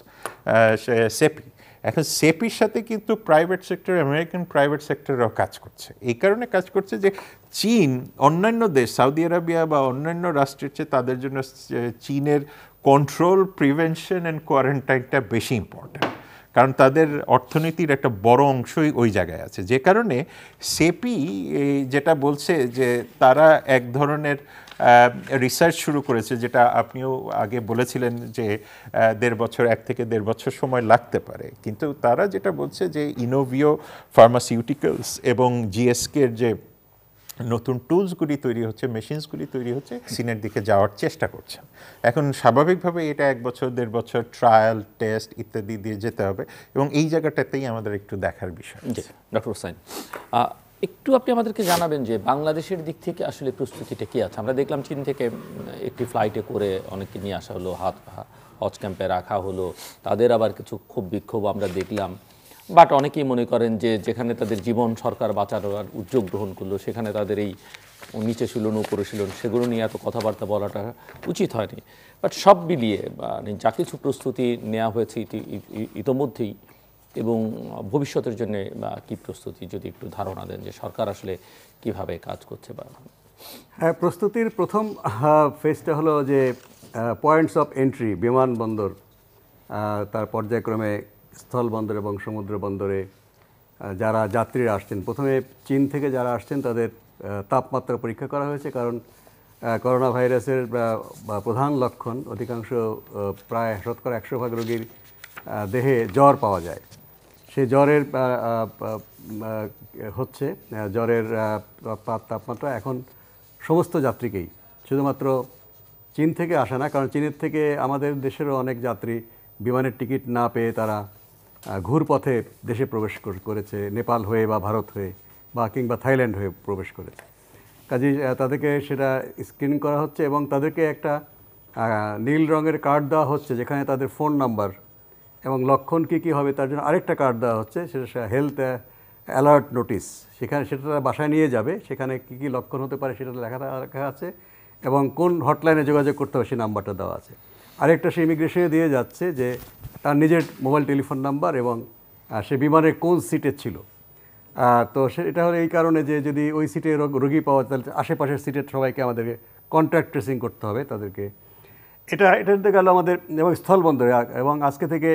CEPI এখন সেপির সাথে কিন্তু প্রাইভেট সেক্টর আমেরিকান প্রাইভেট সেক্টরও কাজ করছে এই কারণে কাজ করছে যে চীন অন্যান্য দেশ সৌদি আরবিয়া বা অন্যান্য রাষ্ট্রের চেয়ে তাদের জন্য চীনের কন্ট্রোল প্রিভেনশন অ্যান্ড কোয়ারেন্টাইনটা বেশি ইম্পর্ট্যান্ট কারণ তাদের অর্থনীতির একটা বড় অংশই ওই জায়গায় আছে যে কারণে সেপি যেটা বলছে যে তারা এক ধরনের রিসার্চ শুরু করেছে যেটা আপনিও আগে বলেছিলেন যে দেড় বছর এক থেকে দেড় বছর সময় লাগতে পারে কিন্তু তারা যেটা বলছে যে ইনোভিও ফার্মাসিউটিক্যালস এবং জিএসকের যে নতুন টুলসগুলি তৈরি হচ্ছে মেশিনসগুলি তৈরি হচ্ছে সিনের দিকে যাওয়ার চেষ্টা করছে এখন স্বাভাবিকভাবে এটা এক বছর দেড় বছর ট্রায়াল টেস্ট ইত্যাদি দিয়ে যেতে হবে এবং এই জায়গাটাতেই আমাদের একটু দেখার বিষয় ডক্টর হোসাইন একটু আপনি আমাদেরকে জানাবেন যে বাংলাদেশের দিক থেকে আসলে প্রস্তুতিটা কী আছে আমরা দেখলাম চীন থেকে একটি ফ্লাইটে করে অনেকে নিয়ে আসা হলো হাত পা হজ ক্যাম্পে রাখা হলো তাদের আবার কিছু ক্ষোভ বিক্ষোভ আমরা দেখলাম বাট অনেকেই মনে করেন যে যেখানে তাদের জীবন সরকার বাঁচানোর উদ্যোগ গ্রহণ করলো সেখানে তাদের এই নিচে ছিল উপরে ছিল সেগুলো নিয়ে এত কথাবার্তা বলাটা উচিত হয়নি বাট সব মিলিয়ে মানে যা কিছু প্রস্তুতি নেওয়া হয়েছে ইতোমধ্যেই এবং ভবিষ্যতের জন্য কি প্রস্তুতি যদি একটু ধারণা দেন যে সরকার আসলে কিভাবে কাজ করছে বা হ্যাঁ প্রস্তুতির প্রথম ফেজটা হলো যে পয়েন্টস অফ এন্ট্রি বিমানবন্দর তার পর্যায়ক্রমে স্থল এবং সমুদ্র বন্দরে যারা যাত্রীরা আসছেন প্রথমে চীন থেকে যারা আসছেন তাদের তাপমাত্রা পরীক্ষা করা হয়েছে কারণ করোনা ভাইরাসের প্রধান লক্ষণ অধিকাংশ প্রায় শতকরা একশো ভাগ রোগীর দেহে জ্বর পাওয়া যায় সে জ্বরের হচ্ছে জ্বরের তাপমাত্রা এখন সমস্ত যাত্রীকেই শুধুমাত্র চীন থেকে আসে না কারণ চীনের থেকে আমাদের দেশেরও অনেক যাত্রী বিমানের টিকিট না পেয়ে তারা ঘুরপথে দেশে প্রবেশ করেছে নেপাল হয়ে বা ভারত হয়ে বা কিংবা থাইল্যান্ড হয়ে প্রবেশ করেছে কাজে তাদেরকে সেটা স্ক্রিন করা হচ্ছে এবং তাদেরকে একটা নীল রঙের কার্ড দেওয়া হচ্ছে যেখানে তাদের ফোন নাম্বার এবং লক্ষণ কী কী হবে তার জন্য আরেকটা কার্ড দেওয়া হচ্ছে সেটা হেলথ অ্যালার্ট নোটিস সেখানে সেটা তারা বাসায় নিয়ে যাবে সেখানে কী কী লক্ষণ হতে পারে সেটা লেখা লেখা আছে এবং কোন হটলাইনে যোগাযোগ করতে হবে সেই নাম্বারটা দেওয়া আছে আরেকটা সে ইমিগ্রেশনে দিয়ে যাচ্ছে যে তার নিজের মোবাইল টেলিফোন নাম্বার এবং সে বিমানের কোন সিটে ছিল তো সে এটা হলো এই কারণে যে যদি ওই সিটে রোগী পাওয়া তাহলে আশেপাশের সিটের সবাইকে আমাদেরকে কন্ট্যাক্ট ট্রেসিং করতে হবে তাদেরকে এটা এটা নিতে গেল আমাদের এবং স্থলবন্দরে এবং আজকে থেকে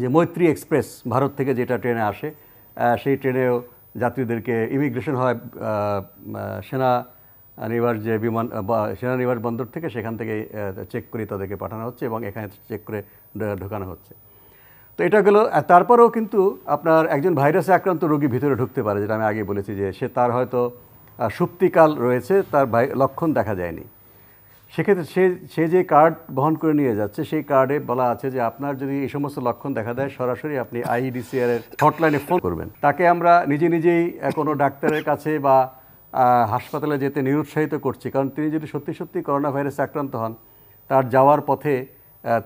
যে মৈত্রী এক্সপ্রেস ভারত থেকে যেটা ট্রেনে আসে সেই ট্রেনেও যাত্রীদেরকে ইমিগ্রেশন হয় সেনা নিবার যে বিমান বা সেনানিবার বন্দর থেকে সেখান থেকে চেক করে তাদেরকে পাঠানো হচ্ছে এবং এখানে চেক করে ঢোকানো হচ্ছে তো এটা গেলো তারপরেও কিন্তু আপনার একজন ভাইরাসে আক্রান্ত রোগী ভিতরে ঢুকতে পারে যেটা আমি আগে বলেছি যে সে তার হয়তো সুপ্তিকাল রয়েছে তার লক্ষণ দেখা যায়নি সেক্ষেত্রে সে সে যে কার্ড বহন করে নিয়ে যাচ্ছে সেই কার্ডে বলা আছে যে আপনার যদি এই সমস্ত লক্ষণ দেখা দেয় সরাসরি আপনি আইডিসিআর এর হটলাইনে ফোন করবেন তাকে আমরা নিজে নিজেই কোনো ডাক্তারের কাছে বা হাসপাতালে যেতে নিরুৎসাহিত করছে কারণ তিনি যদি সত্যি সত্যি করোনা ভাইরাসে আক্রান্ত হন তার যাওয়ার পথে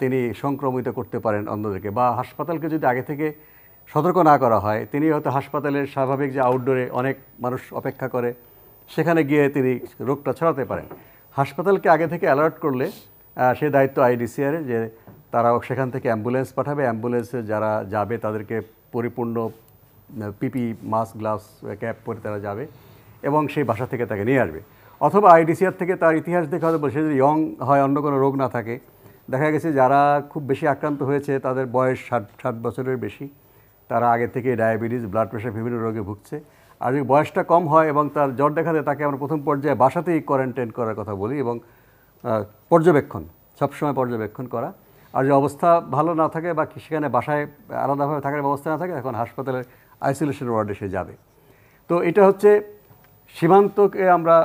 তিনি সংক্রমিত করতে পারেন অন্যদেরকে বা হাসপাতালকে যদি আগে থেকে সতর্ক না করা হয় তিনি হয়তো হাসপাতালের স্বাভাবিক যে আউটডোরে অনেক মানুষ অপেক্ষা করে সেখানে গিয়ে তিনি রোগটা ছড়াতে পারেন হাসপাতালকে আগে থেকে অ্যালার্ট করলে সে দায়িত্ব আইডিসিআর যে তারা সেখান থেকে অ্যাম্বুলেন্স পাঠাবে অ্যাম্বুলেন্সে যারা যাবে তাদেরকে পরিপূর্ণ পিপি মাস্ক গ্লাভস ক্যাপ পরে তারা যাবে এবং সেই বাসা থেকে তাকে নিয়ে আসবে অথবা আইডিসিআর থেকে তার ইতিহাস দেখে হয়তো সে যদি ইয়ং হয় অন্য কোনো রোগ না থাকে দেখা গেছে যারা খুব বেশি আক্রান্ত হয়েছে তাদের বয়স ষাট ষাট বছরের বেশি তারা আগে থেকে ডায়াবেটিস ব্লাড প্রেশার বিভিন্ন রোগে ভুগছে আর যদি বয়সটা কম হয় এবং তার জ্বর দেখা দেয় তাকে আমরা প্রথম পর্যায়ে বাসাতেই কোয়ারেন্টাইন করার কথা বলি এবং পর্যবেক্ষণ সবসময় পর্যবেক্ষণ করা আর যদি অবস্থা ভালো না থাকে বা সেখানে বাসায় আলাদাভাবে থাকার ব্যবস্থা না থাকে এখন হাসপাতালের আইসোলেশন ওয়ার্ডে সে যাবে তো এটা হচ্ছে সীমান্তকে আমরা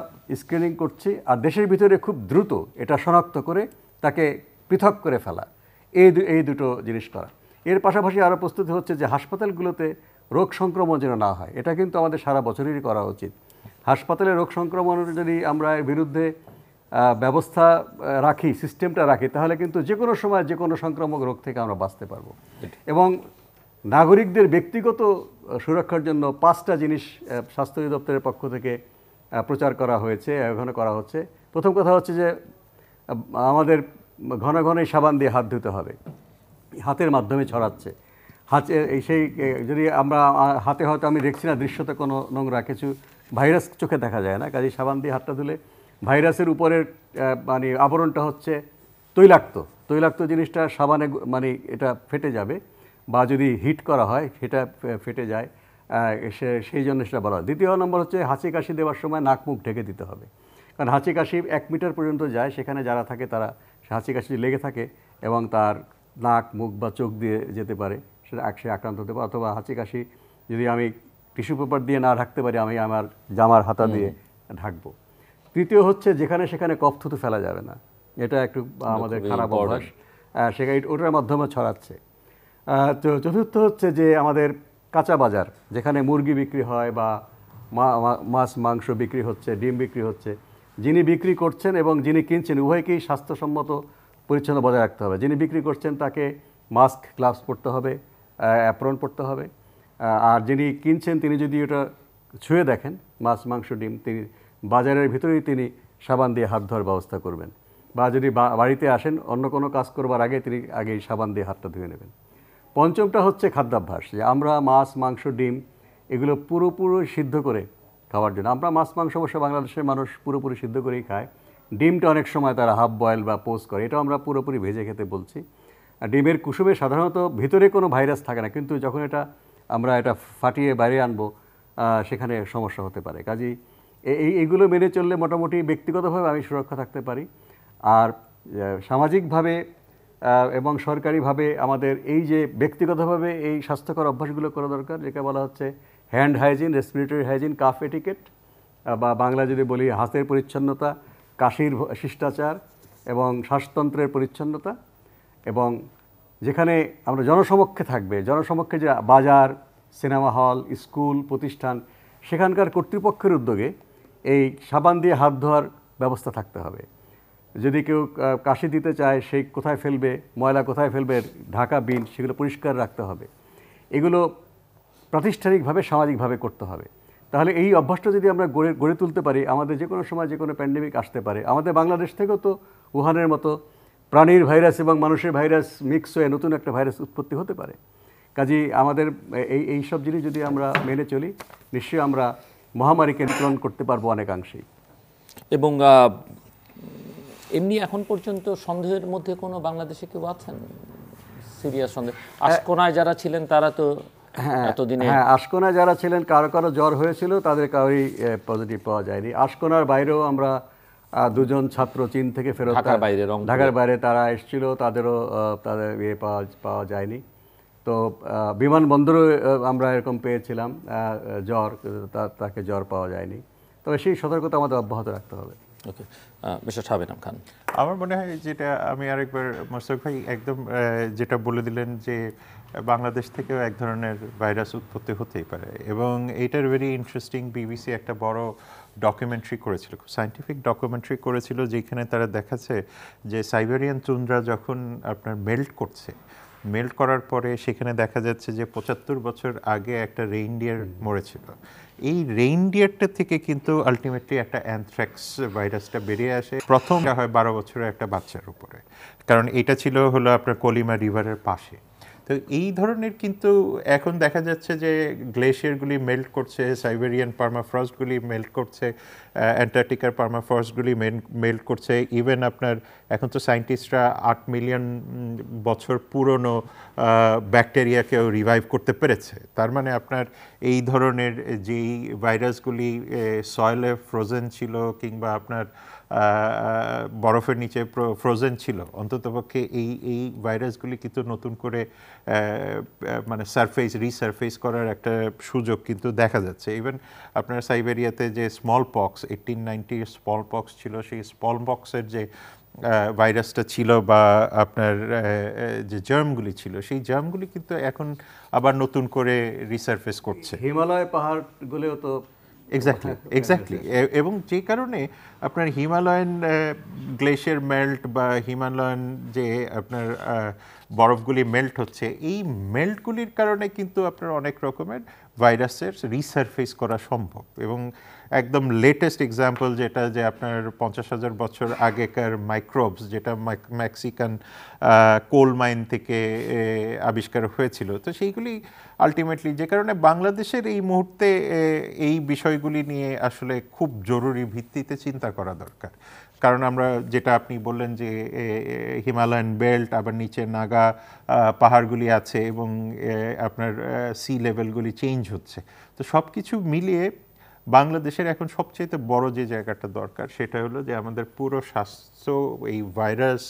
স্ক্রিনিং করছি আর দেশের ভিতরে খুব দ্রুত এটা শনাক্ত করে তাকে পৃথক করে ফেলা এই এই দুটো জিনিস করা এর পাশাপাশি আরও প্রস্তুতি হচ্ছে যে হাসপাতালগুলোতে রোগ সংক্রমণ যেন না হয় এটা কিন্তু আমাদের সারা বছরেরই করা উচিত হাসপাতালে রোগ সংক্রমণের যদি আমরা এর বিরুদ্ধে ব্যবস্থা রাখি সিস্টেমটা রাখি তাহলে কিন্তু যে কোনো সময় যে কোনো সংক্রামক রোগ থেকে আমরা বাঁচতে পারবো এবং নাগরিকদের ব্যক্তিগত সুরক্ষার জন্য পাঁচটা জিনিস স্বাস্থ্য অধিদপ্তরের পক্ষ থেকে প্রচার করা হয়েছে এখনও করা হচ্ছে প্রথম কথা হচ্ছে যে আমাদের ঘন ঘন সাবান দিয়ে হাত ধুতে হবে হাতের মাধ্যমে ছড়াচ্ছে হাতে সেই যদি আমরা হাতে হয়তো আমি দেখছি না দৃশ্যতে কোনো নোংরা কিছু ভাইরাস চোখে দেখা যায় না কাজে সাবান দিয়ে হাতটা ধুলে ভাইরাসের উপরের মানে আবরণটা হচ্ছে তৈলাক্ত তৈলাক্ত জিনিসটা সাবানে মানে এটা ফেটে যাবে বা যদি হিট করা হয় সেটা ফেটে যায় সে সেই জন্য সেটা বলা হয় দ্বিতীয় নম্বর হচ্ছে হাঁচি কাশি দেওয়ার সময় নাক মুখ ঢেকে দিতে হবে কারণ হাঁচি কাশি এক মিটার পর্যন্ত যায় সেখানে যারা থাকে তারা হাঁচি কাশি লেগে থাকে এবং তার নাক মুখ বা চোখ দিয়ে যেতে পারে সেটা সে আক্রান্ত হতে পারে অথবা হাঁচি কাশি যদি আমি টিস্যু পেপার দিয়ে না ঢাকতে পারি আমি আমার জামার হাতা দিয়ে ঢাকবো তৃতীয় হচ্ছে যেখানে সেখানে কফ থুতু ফেলা যাবে না এটা একটু আমাদের খারাপ অভ্যাস সেখানে ওটার মাধ্যমে ছড়াচ্ছে তো চতুর্থ হচ্ছে যে আমাদের কাঁচা বাজার যেখানে মুরগি বিক্রি হয় বা মাছ মাংস বিক্রি হচ্ছে ডিম বিক্রি হচ্ছে যিনি বিক্রি করছেন এবং যিনি কিনছেন উভয়কেই স্বাস্থ্যসম্মত পরিচ্ছন্ন বজায় রাখতে হবে যিনি বিক্রি করছেন তাকে মাস্ক গ্লাভস পরতে হবে অ্যাপ্রন পরতে হবে আর যিনি কিনছেন তিনি যদি ওটা ছুঁয়ে দেখেন মাছ মাংস ডিম তিনি বাজারের ভিতরেই তিনি সাবান দিয়ে হাত ধোয়ার ব্যবস্থা করবেন বা যদি বাড়িতে আসেন অন্য কোনো কাজ করবার আগে তিনি আগেই সাবান দিয়ে হাতটা ধুয়ে নেবেন পঞ্চমটা হচ্ছে খাদ্যাভ্যাস যে আমরা মাছ মাংস ডিম এগুলো পুরোপুরি সিদ্ধ করে খাওয়ার জন্য আমরা মাছ মাংস অবশ্য বাংলাদেশের মানুষ পুরোপুরি সিদ্ধ করেই খায় ডিমটা অনেক সময় তারা হাফ বয়েল বা পোস করে এটাও আমরা পুরোপুরি ভেজে খেতে বলছি ডিমের কুসুমে সাধারণত ভিতরে কোনো ভাইরাস থাকে না কিন্তু যখন এটা আমরা এটা ফাটিয়ে বাইরে আনবো সেখানে সমস্যা হতে পারে কাজেই এই এইগুলো মেনে চললে মোটামুটি ব্যক্তিগতভাবে আমি সুরক্ষা থাকতে পারি আর সামাজিকভাবে এবং সরকারিভাবে আমাদের এই যে ব্যক্তিগতভাবে এই স্বাস্থ্যকর অভ্যাসগুলো করা দরকার যেটা বলা হচ্ছে hand hygiene respiratory hygiene cough etiquette বা বাংলা যদি বলি হাতের পরিচ্ছন্নতা কাশির শিষ্টাচার এবং শ্বাসতন্ত্রের পরিচ্ছন্নতা এবং যেখানে আমরা জনসমক্ষে থাকবে জনসমক্ষে যে বাজার সিনেমা হল স্কুল প্রতিষ্ঠান সেখানকার কর্তৃপক্ষের উদ্যোগে এই সাবান দিয়ে হাত ধোয়ার ব্যবস্থা থাকতে হবে যদি কেউ কাশি দিতে চায় সেই কোথায় ফেলবে ময়লা কোথায় ফেলবে ঢাকা বিন সেগুলো পরিষ্কার রাখতে হবে এগুলো প্রাতিষ্ঠানিকভাবে সামাজিকভাবে করতে হবে তাহলে এই অভ্যাসটা যদি আমরা গড়ে গড়ে তুলতে পারি আমাদের যে কোনো সময় যে কোনো প্যান্ডেমিক আসতে পারে আমাদের বাংলাদেশ থেকেও তো উহানের মতো প্রাণীর ভাইরাস এবং মানুষের ভাইরাস মিক্স হয়ে নতুন একটা ভাইরাস উৎপত্তি হতে পারে কাজেই আমাদের এই এই সব জিনিস যদি আমরা মেনে চলি নিশ্চয়ই আমরা মহামারীকে নিয়ন্ত্রণ করতে পারবো অনেকাংশেই এবং এমনি এখন পর্যন্ত সন্দেহের মধ্যে কোনো বাংলাদেশে কেউ আছেন সিরিয়াস সন্দেহ হ্যাঁ। আসকোনায় যারা ছিলেন তারা তো হ্যাঁ, এতদিনে হ্যাঁ আশকোনায় যারা ছিলেন কারো কারো জ্বর হয়েছিল তাদের কারোই পজিটিভ পাওয়া যায়নি আসকোনার বাইরেও আমরা দুজন ছাত্র চীন থেকে ফেরত ঢাকার বাইরে ঢাকার বাইরে তারা এসেছিল তাদেরও তাদের ইয়ে পাওয়া পাওয়া যায়নি তো বিমানবন্দরও আমরা এরকম পেয়েছিলাম জ্বর তাকে জ্বর পাওয়া যায়নি তবে সেই সতর্কতা আমাদের অব্যাহত রাখতে হবে ওকে মিস্টার শাহবিনাম খান আমার মনে হয় যেটা আমি আরেকবার মোস্তক ভাই একদম যেটা বলে দিলেন যে বাংলাদেশ থেকেও এক ধরনের ভাইরাস উৎপত্তি হতেই পারে এবং এইটার ভেরি ইন্টারেস্টিং বিবিসি একটা বড় ডকুমেন্টারি করেছিল সায়েন্টিফিক ডকুমেন্টারি করেছিল যেখানে তারা দেখাচ্ছে যে সাইবেরিয়ান চুন্দ্রা যখন আপনার মেল্ট করছে মেল্ট করার পরে সেখানে দেখা যাচ্ছে যে পঁচাত্তর বছর আগে একটা রেইনডিয়ার মরেছিল এই রেইনডিয়ারটা থেকে কিন্তু আলটিমেটলি একটা অ্যানথ্রাক্স ভাইরাসটা বেরিয়ে আসে প্রথম হয় বারো বছরের একটা বাচ্চার উপরে কারণ এটা ছিল হলো আপনার কলিমা রিভারের পাশে তো এই ধরনের কিন্তু এখন দেখা যাচ্ছে যে গ্লেশিয়ারগুলি মেল্ট করছে সাইবেরিয়ান পারমাফ্রস্টগুলি মেল্ট করছে অ্যান্টার্কটিকার পারমাফ্রস্টগুলি মেল্ট করছে ইভেন আপনার এখন তো সায়েন্টিস্টরা আট মিলিয়ন বছর পুরনো ব্যাকটেরিয়াকেও রিভাইভ করতে পেরেছে তার মানে আপনার এই ধরনের যেই ভাইরাসগুলি সয়েলে ফ্রোজেন ছিল কিংবা আপনার বরফের নিচে ফ্রোজেন ছিল অন্ততপক্ষে এই এই ভাইরাসগুলি কিন্তু নতুন করে মানে সারফেস রিসারফেস করার একটা সুযোগ কিন্তু দেখা যাচ্ছে ইভেন আপনার সাইবেরিয়াতে যে স্মল পক্স এইটিন নাইনটির স্মল পক্স ছিল সেই স্মল পক্সের যে ভাইরাসটা ছিল বা আপনার যে জার্মগুলি ছিল সেই জার্মগুলি কিন্তু এখন আবার নতুন করে রিসারফেস করছে হিমালয় পাহাড়গুলিও তো এক্স্যাক্টলি এক্স্যাক্টলি e, এবং যে কারণে আপনার হিমালয়ান গ্লেশিয়ার মেল্ট বা হিমালয়ান যে আপনার বরফগুলি মেল্ট হচ্ছে এই মেল্টগুলির কারণে কিন্তু আপনার অনেক রকমের ভাইরাসের রিসারফেস করা সম্ভব এবং একদম লেটেস্ট এক্সাম্পল যেটা যে আপনার পঞ্চাশ হাজার বছর আগেকার মাইক্রোবস যেটা ম্যাক্সিকান কোল মাইন থেকে আবিষ্কার হয়েছিল তো সেইগুলি আলটিমেটলি যে কারণে বাংলাদেশের এই মুহূর্তে এই বিষয়গুলি নিয়ে আসলে খুব জরুরি ভিত্তিতে চিন্তা করা দরকার কারণ আমরা যেটা আপনি বললেন যে হিমালয়ান বেল্ট আবার নিচে নাগা পাহাড়গুলি আছে এবং আপনার সি লেভেলগুলি চেঞ্জ হচ্ছে তো সব কিছু মিলিয়ে বাংলাদেশের এখন সবচেয়ে বড় যে জায়গাটা দরকার সেটা হলো যে আমাদের পুরো স্বাস্থ্য এই ভাইরাস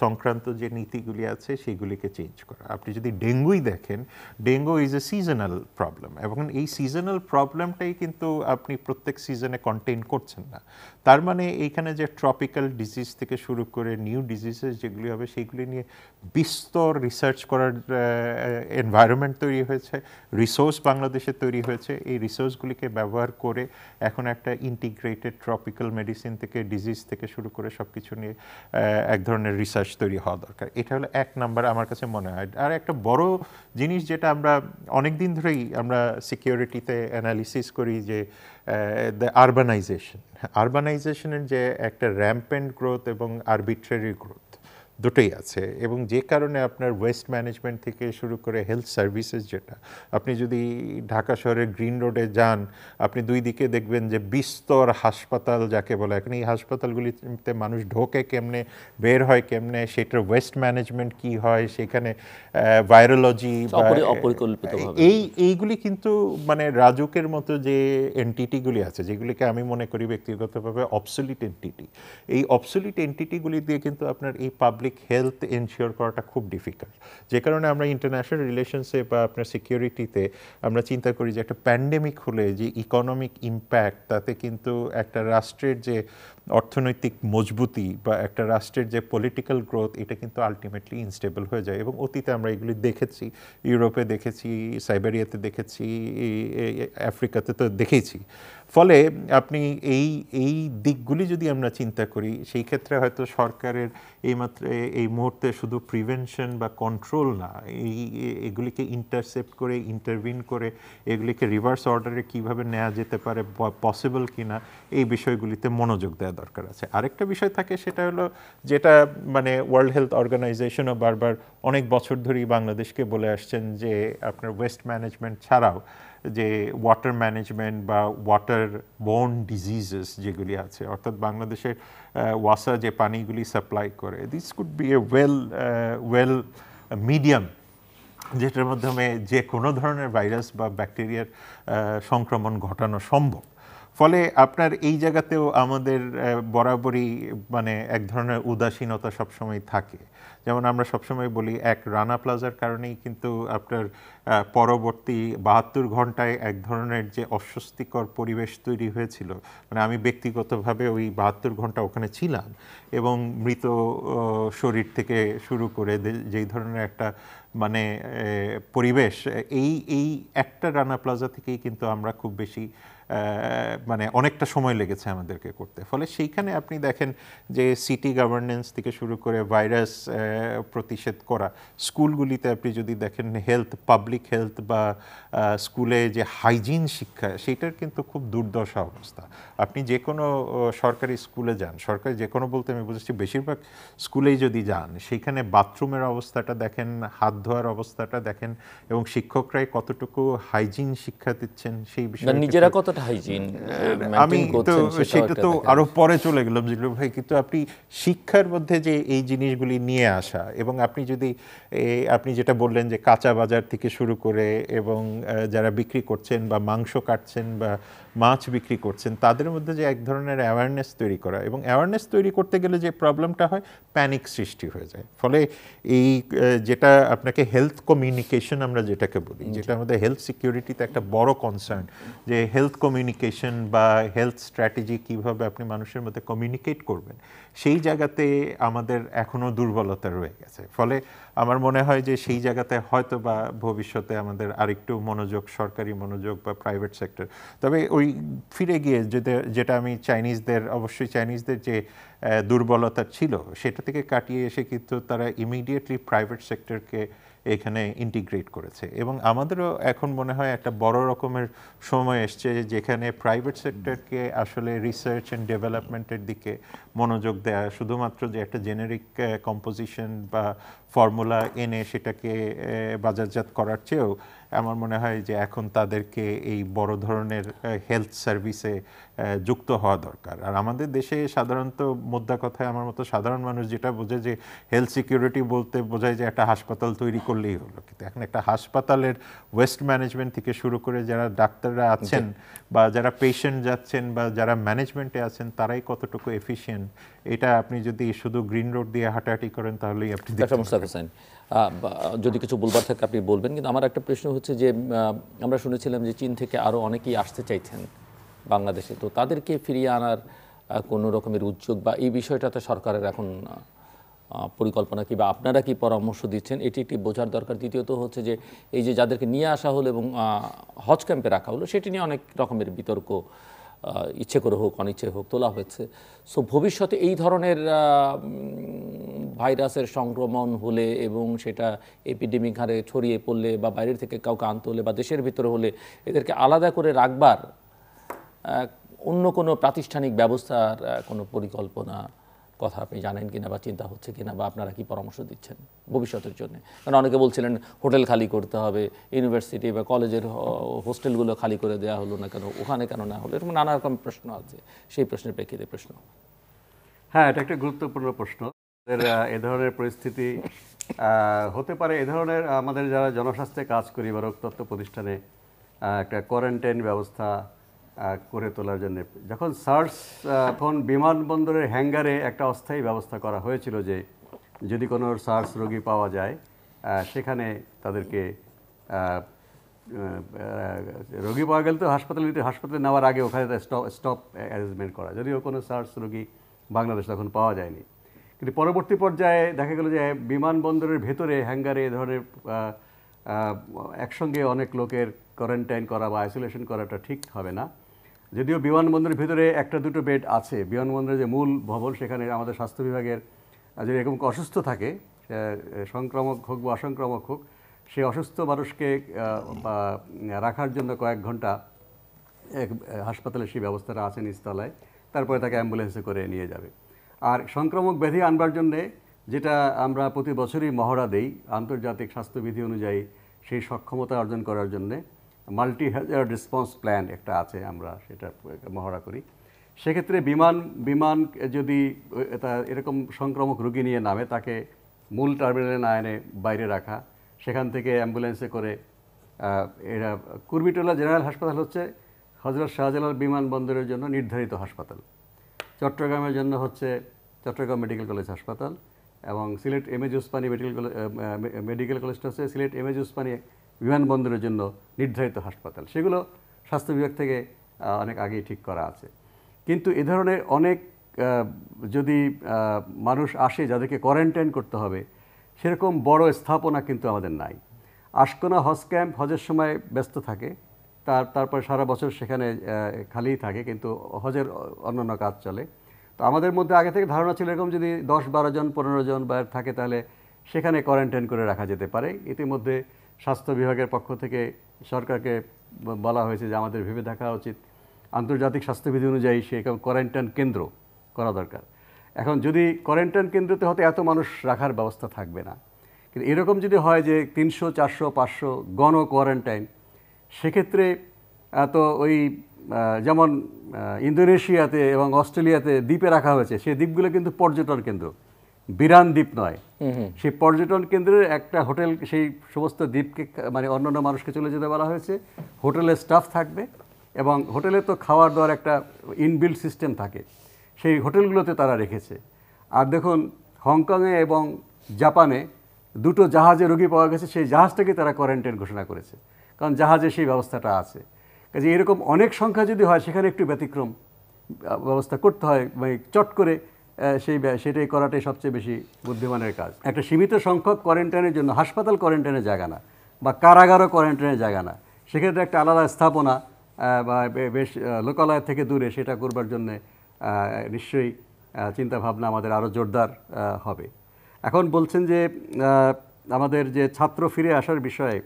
সংক্রান্ত যে নীতিগুলি আছে সেগুলিকে চেঞ্জ করা আপনি যদি ডেঙ্গুই দেখেন dengue is a seasonal problem এবং এই সিজনাল প্রবলেমটাই কিন্তু আপনি প্রত্যেক সিজনে কন্টেন করছেন না তার মানে এইখানে যে ট্রপিক্যাল ডিজিজ থেকে শুরু করে নিউ ডিজিজেস যেগুলি হবে সেগুলি নিয়ে বিস্তর রিসার্চ করার এনভায়রনমেন্ট তৈরি হয়েছে রিসোর্স বাংলাদেশে তৈরি হয়েছে এই রিসোর্সগুলিকে ব্যবহার করে এখন একটা ইন্টিগ্রেটেড ট্রপিক্যাল মেডিসিন থেকে ডিজিজ থেকে শুরু করে সব কিছু নিয়ে এক ধরনের রিসার্চ বিশ্বাস তৈরি হওয়া দরকার এটা হলো এক নাম্বার আমার কাছে মনে হয় আর একটা বড় জিনিস যেটা আমরা অনেক দিন ধরেই আমরা সিকিউরিটিতে অ্যানালিসিস করি যে দ্য আরবানাইজেশন আরবানাইজেশনের যে একটা র্যাম্পেন্ট গ্রোথ এবং আরবিট্রারি গ্রোথ দুটোই আছে এবং যে কারণে আপনার ওয়েস্ট ম্যানেজমেন্ট থেকে শুরু করে হেলথ সার্ভিসেস যেটা আপনি যদি ঢাকা শহরের গ্রিন রোডে যান আপনি দুই দিকে দেখবেন যে বিস্তর হাসপাতাল যাকে বলে এখন এই হাসপাতালগুলিতে মানুষ ঢোকে কেমনে বের হয় কেমনে সেটার ওয়েস্ট ম্যানেজমেন্ট কি হয় সেখানে ভাইরোলজি এই এইগুলি কিন্তু মানে রাজুকের মতো যে এনটিটিগুলি আছে যেগুলিকে আমি মনে করি ব্যক্তিগতভাবে অবসলিট এনটিটি এই অবসলিট এনটিটিগুলি দিয়ে কিন্তু আপনার এই পাবলিক পাবলিক হেলথ ইনশিওর করাটা খুব ডিফিকাল্ট যে কারণে আমরা ইন্টারন্যাশনাল রিলেশনসে বা আপনার সিকিউরিটিতে আমরা চিন্তা করি যে একটা প্যান্ডেমিক হলে যে ইকোনমিক ইম্প্যাক্ট তাতে কিন্তু একটা রাষ্ট্রের যে অর্থনৈতিক মজবুতি বা একটা রাষ্ট্রের যে পলিটিক্যাল গ্রোথ এটা কিন্তু আলটিমেটলি ইনস্টেবল হয়ে যায় এবং অতীতে আমরা এগুলি দেখেছি ইউরোপে দেখেছি সাইবেরিয়াতে দেখেছি আফ্রিকাতে তো দেখেছি ফলে আপনি এই এই দিকগুলি যদি আমরা চিন্তা করি সেই ক্ষেত্রে হয়তো সরকারের এই মাত্র এই মুহূর্তে শুধু প্রিভেনশন বা কন্ট্রোল না এই এগুলিকে ইন্টারসেপ্ট করে ইন্টারভিন করে এগুলিকে রিভার্স অর্ডারে কিভাবে নেওয়া যেতে পারে পসিবল কিনা এই বিষয়গুলিতে মনোযোগ দেয় দরকার আছে আরেকটা বিষয় থাকে সেটা হলো যেটা মানে ওয়ার্ল্ড হেলথ অর্গানাইজেশনও বারবার অনেক বছর ধরেই বাংলাদেশকে বলে আসছেন যে আপনার ওয়েস্ট ম্যানেজমেন্ট ছাড়াও যে ওয়াটার ম্যানেজমেন্ট বা ওয়াটার বোন ডিজিজেস যেগুলি আছে অর্থাৎ বাংলাদেশের ওয়াসা যে পানিগুলি সাপ্লাই করে this could be a well well medium যেটার মাধ্যমে যে কোনো ধরনের ভাইরাস বা ব্যাকটেরিয়ার সংক্রমণ ঘটানো সম্ভব ফলে আপনার এই জায়গাতেও আমাদের বরাবরই মানে এক ধরনের উদাসীনতা সবসময় থাকে যেমন আমরা সবসময় বলি এক রানা প্লাজার কারণেই কিন্তু আপনার পরবর্তী বাহাত্তর ঘন্টায় এক ধরনের যে অস্বস্তিকর পরিবেশ তৈরি হয়েছিল মানে আমি ব্যক্তিগতভাবে ওই বাহাত্তর ঘন্টা ওখানে ছিলাম এবং মৃত শরীর থেকে শুরু করে যেই ধরনের একটা মানে পরিবেশ এই এই একটা রানা প্লাজা থেকেই কিন্তু আমরা খুব বেশি মানে অনেকটা সময় লেগেছে আমাদেরকে করতে ফলে সেইখানে আপনি দেখেন যে সিটি গভর্নেন্স থেকে শুরু করে ভাইরাস প্রতিষেধ করা স্কুলগুলিতে আপনি যদি দেখেন হেলথ পাবলিক হেলথ বা স্কুলে যে হাইজিন শিক্ষা সেইটার কিন্তু খুব দুর্দশা অবস্থা আপনি যে কোনো সরকারি স্কুলে যান সরকারি যে কোনো বলতে আমি বুঝেছি বেশিরভাগ স্কুলেই যদি যান সেইখানে বাথরুমের অবস্থাটা দেখেন হাত ধোয়ার অবস্থাটা দেখেন এবং শিক্ষকরাই কতটুকু হাইজিন শিক্ষা দিচ্ছেন সেই বিষয়ে নিজেরা কত কতটা হাইজিন আমি তো সেটা তো আরো পরে চলে গেলাম জিলুর ভাই কিন্তু আপনি শিক্ষার মধ্যে যে এই জিনিসগুলি নিয়ে আসা এবং আপনি যদি আপনি যেটা বললেন যে কাঁচা বাজার থেকে শুরু করে এবং যারা বিক্রি করছেন বা মাংস কাটছেন বা মাছ বিক্রি করছেন তাদের মধ্যে যে এক ধরনের অ্যাওয়ারনেস তৈরি করা এবং অ্যাওয়ারনেস তৈরি করতে গেলে যে প্রবলেমটা হয় প্যানিক সৃষ্টি হয়ে যায় ফলে এই যেটা আপনাকে হেলথ কমিউনিকেশন আমরা যেটাকে বলি যেটা আমাদের হেলথ সিকিউরিটিতে একটা বড় কনসার্ন যে হেলথ কমিউনিকেশন বা হেলথ স্ট্র্যাটেজি কীভাবে আপনি মানুষের মধ্যে কমিউনিকেট করবেন সেই জায়গাতে আমাদের এখনও দুর্বলতা রয়ে গেছে ফলে আমার মনে হয় যে সেই জায়গাতে হয়তো বা ভবিষ্যতে আমাদের আরেকটু মনোযোগ সরকারি মনোযোগ বা প্রাইভেট সেক্টর তবে ওই ফিরে গিয়ে যেটা যেটা আমি চাইনিজদের অবশ্যই চাইনিজদের যে দুর্বলতা ছিল সেটা থেকে কাটিয়ে এসে কিন্তু তারা ইমিডিয়েটলি প্রাইভেট সেক্টরকে এখানে ইন্টিগ্রেট করেছে এবং আমাদেরও এখন মনে হয় একটা বড় রকমের সময় এসছে যেখানে প্রাইভেট সেক্টরকে আসলে রিসার্চ অ্যান্ড ডেভেলপমেন্টের দিকে মনোযোগ দেয়া শুধুমাত্র যে একটা জেনেরিক কম্পোজিশন বা ফর্মুলা এনে সেটাকে বাজারজাত করার চেয়েও আমার মনে হয় যে এখন তাদেরকে এই বড় ধরনের হেলথ সার্ভিসে যুক্ত হওয়া দরকার আর আমাদের দেশে সাধারণত মোদ্দা কথায় আমার মতো সাধারণ মানুষ যেটা বোঝে যে হেলথ সিকিউরিটি বলতে বোঝায় যে একটা হাসপাতাল তৈরি করলেই হলো কিন্তু এখন একটা হাসপাতালের ওয়েস্ট ম্যানেজমেন্ট থেকে শুরু করে যারা ডাক্তাররা আছেন বা যারা পেশেন্ট যাচ্ছেন বা যারা ম্যানেজমেন্টে আছেন তারাই কতটুকু এফিসিয়েন্ট এটা আপনি যদি শুধু গ্রিন রোড দিয়ে হাঁটাহাঁটি করেন তাহলেই আপনি যদি কিছু বলবার থাকে আপনি বলবেন কিন্তু আমার একটা প্রশ্ন হচ্ছে যে আমরা শুনেছিলাম যে চীন থেকে আরও অনেকেই আসতে চাইছেন বাংলাদেশে তো তাদেরকে ফিরিয়ে আনার কোনো রকমের উদ্যোগ বা এই বিষয়টাতে সরকারের এখন পরিকল্পনা কি বা আপনারা কি পরামর্শ দিচ্ছেন এটি একটি বোঝার দরকার দ্বিতীয়ত হচ্ছে যে এই যে যাদেরকে নিয়ে আসা হলো এবং হজ ক্যাম্পে রাখা হলো সেটি নিয়ে অনেক রকমের বিতর্ক ইচ্ছে করে হোক অনিচ্ছে হোক তোলা হয়েছে সো ভবিষ্যতে এই ধরনের ভাইরাসের সংক্রমণ হলে এবং সেটা এপিডেমিক হারে ছড়িয়ে পড়লে বা বাইরের থেকে কাউকে আনতে হলে বা দেশের ভিতরে হলে এদেরকে আলাদা করে রাখবার অন্য কোনো প্রাতিষ্ঠানিক ব্যবস্থার কোনো পরিকল্পনা কথা আপনি জানেন কিনা বা চিন্তা হচ্ছে কিনা বা আপনারা কি পরামর্শ দিচ্ছেন ভবিষ্যতের জন্য কারণ অনেকে বলছিলেন হোটেল খালি করতে হবে ইউনিভার্সিটি বা কলেজের হোস্টেলগুলো খালি করে দেওয়া হলো না কেন ওখানে কেন না হলো এরকম নানা রকম প্রশ্ন আছে সেই প্রশ্নের প্রেক্ষিতে প্রশ্ন হ্যাঁ এটা একটা গুরুত্বপূর্ণ প্রশ্ন এ ধরনের পরিস্থিতি হতে পারে এ ধরনের আমাদের যারা জনস্বাস্থ্যে কাজ করি বা রোগ তত্ত্ব প্রতিষ্ঠানে একটা কোয়ারেন্টাইন ব্যবস্থা করে তোলার জন্য যখন সার্স ফোন বিমানবন্দরের হ্যাঙ্গারে একটা অস্থায়ী ব্যবস্থা করা হয়েছিল যে যদি কোনো সার্স রোগী পাওয়া যায় সেখানে তাদেরকে রোগী পাওয়া গেলে তো হাসপাতালে হাসপাতালে নেওয়ার আগে ওখানে স্টপ স্টপ অ্যারেঞ্জমেন্ট করা যদিও কোনো সার্স রোগী বাংলাদেশ তখন পাওয়া যায়নি কিন্তু পরবর্তী পর্যায়ে দেখা গেল যে বিমানবন্দরের ভেতরে হ্যাঙ্গারে এ ধরনের একসঙ্গে অনেক লোকের কোয়ারেন্টাইন করা বা আইসোলেশন করাটা ঠিক হবে না যদিও বিমানবন্দরের ভিতরে একটা দুটো বেড আছে বিমানবন্দরের যে মূল ভবন সেখানে আমাদের স্বাস্থ্য বিভাগের যদি এরকম অসুস্থ থাকে সংক্রামক হোক বা অসংক্রামক হোক সে অসুস্থ মানুষকে রাখার জন্য কয়েক ঘন্টা এক হাসপাতালে সেই ব্যবস্থাটা আছে নিচতলায় তারপরে তাকে অ্যাম্বুলেন্সে করে নিয়ে যাবে আর সংক্রামক ব্যাধি আনবার জন্যে যেটা আমরা প্রতি বছরই মহড়া দেই আন্তর্জাতিক স্বাস্থ্যবিধি অনুযায়ী সেই সক্ষমতা অর্জন করার জন্যে মাল্টি হ্যাজার রেসপন্স প্ল্যান একটা আছে আমরা সেটা মহড়া করি সেক্ষেত্রে বিমান বিমান যদি এটা এরকম সংক্রামক রোগী নিয়ে নামে তাকে মূল টার্মিনালে না এনে বাইরে রাখা সেখান থেকে অ্যাম্বুলেন্সে করে এরা কুর্মিটোলা জেনারেল হাসপাতাল হচ্ছে হজরত শাহজালাল বিমানবন্দরের জন্য নির্ধারিত হাসপাতাল চট্টগ্রামের জন্য হচ্ছে চট্টগ্রাম মেডিকেল কলেজ হাসপাতাল এবং Sylhet M A G Osmani medical medical কলেজটা হচ্ছে সিলেট এম এজ উসমানি বিমানবন্দরের জন্য নির্ধারিত হাসপাতাল সেগুলো স্বাস্থ্য বিভাগ থেকে অনেক আগেই ঠিক করা আছে কিন্তু এ ধরনের অনেক যদি মানুষ আসে যাদেরকে কোয়ারেন্টাইন করতে হবে সেরকম বড় স্থাপনা কিন্তু আমাদের নাই আশকোনা হজ ক্যাম্প হজের সময় ব্যস্ত থাকে তার তারপর সারা বছর সেখানে খালিই থাকে কিন্তু হজের অন্যান্য কাজ চলে তো আমাদের মধ্যে আগে থেকে ধারণা ছিল এরকম যদি দশ বারো জন পনেরো জন বা থাকে তাহলে সেখানে কোয়ারেন্টাইন করে রাখা যেতে পারে ইতিমধ্যে স্বাস্থ্য বিভাগের পক্ষ থেকে সরকারকে বলা হয়েছে যে আমাদের ভেবে দেখা উচিত আন্তর্জাতিক স্বাস্থ্যবিধি অনুযায়ী সে কোয়ারেন্টাইন কেন্দ্র করা দরকার এখন যদি কোয়ারেন্টাইন কেন্দ্রতে হয়তো এত মানুষ রাখার ব্যবস্থা থাকবে না কিন্তু এরকম যদি হয় যে তিনশো চারশো পাঁচশো গণ কোয়ারেন্টাইন সেক্ষেত্রে তো ওই যেমন ইন্দোনেশিয়াতে এবং অস্ট্রেলিয়াতে দ্বীপে রাখা হয়েছে সেই দ্বীপগুলো কিন্তু পর্যটন কেন্দ্র বিরান দ্বীপ নয় সেই পর্যটন কেন্দ্রের একটা হোটেল সেই সমস্ত দ্বীপকে মানে অন্যান্য মানুষকে চলে যেতে বলা হয়েছে হোটেলের স্টাফ থাকবে এবং হোটেলে তো খাওয়ার দাওয়ার একটা ইনবিল্ড সিস্টেম থাকে সেই হোটেলগুলোতে তারা রেখেছে আর দেখুন হংকংয়ে এবং জাপানে দুটো জাহাজে রোগী পাওয়া গেছে সেই জাহাজটাকে তারা কোয়ারেন্টাইন ঘোষণা করেছে কারণ জাহাজে সেই ব্যবস্থাটা আছে কাজে এরকম অনেক সংখ্যা যদি হয় সেখানে একটু ব্যতিক্রম ব্যবস্থা করতে হয় মানে চট করে সেই সেটাই করাটাই সবচেয়ে বেশি বুদ্ধিমানের কাজ একটা সীমিত সংখ্যক কোয়ারেন্টাইনের জন্য হাসপাতাল কোয়ারেন্টাইনের জায়গা না বা কারাগারও কোয়ারেন্টাইনের জায়গা না সেক্ষেত্রে একটা আলাদা স্থাপনা বা বেশ লোকালয় থেকে দূরে সেটা করবার জন্যে নিশ্চয়ই চিন্তাভাবনা আমাদের আরও জোরদার হবে এখন বলছেন যে আমাদের যে ছাত্র ফিরে আসার বিষয়ে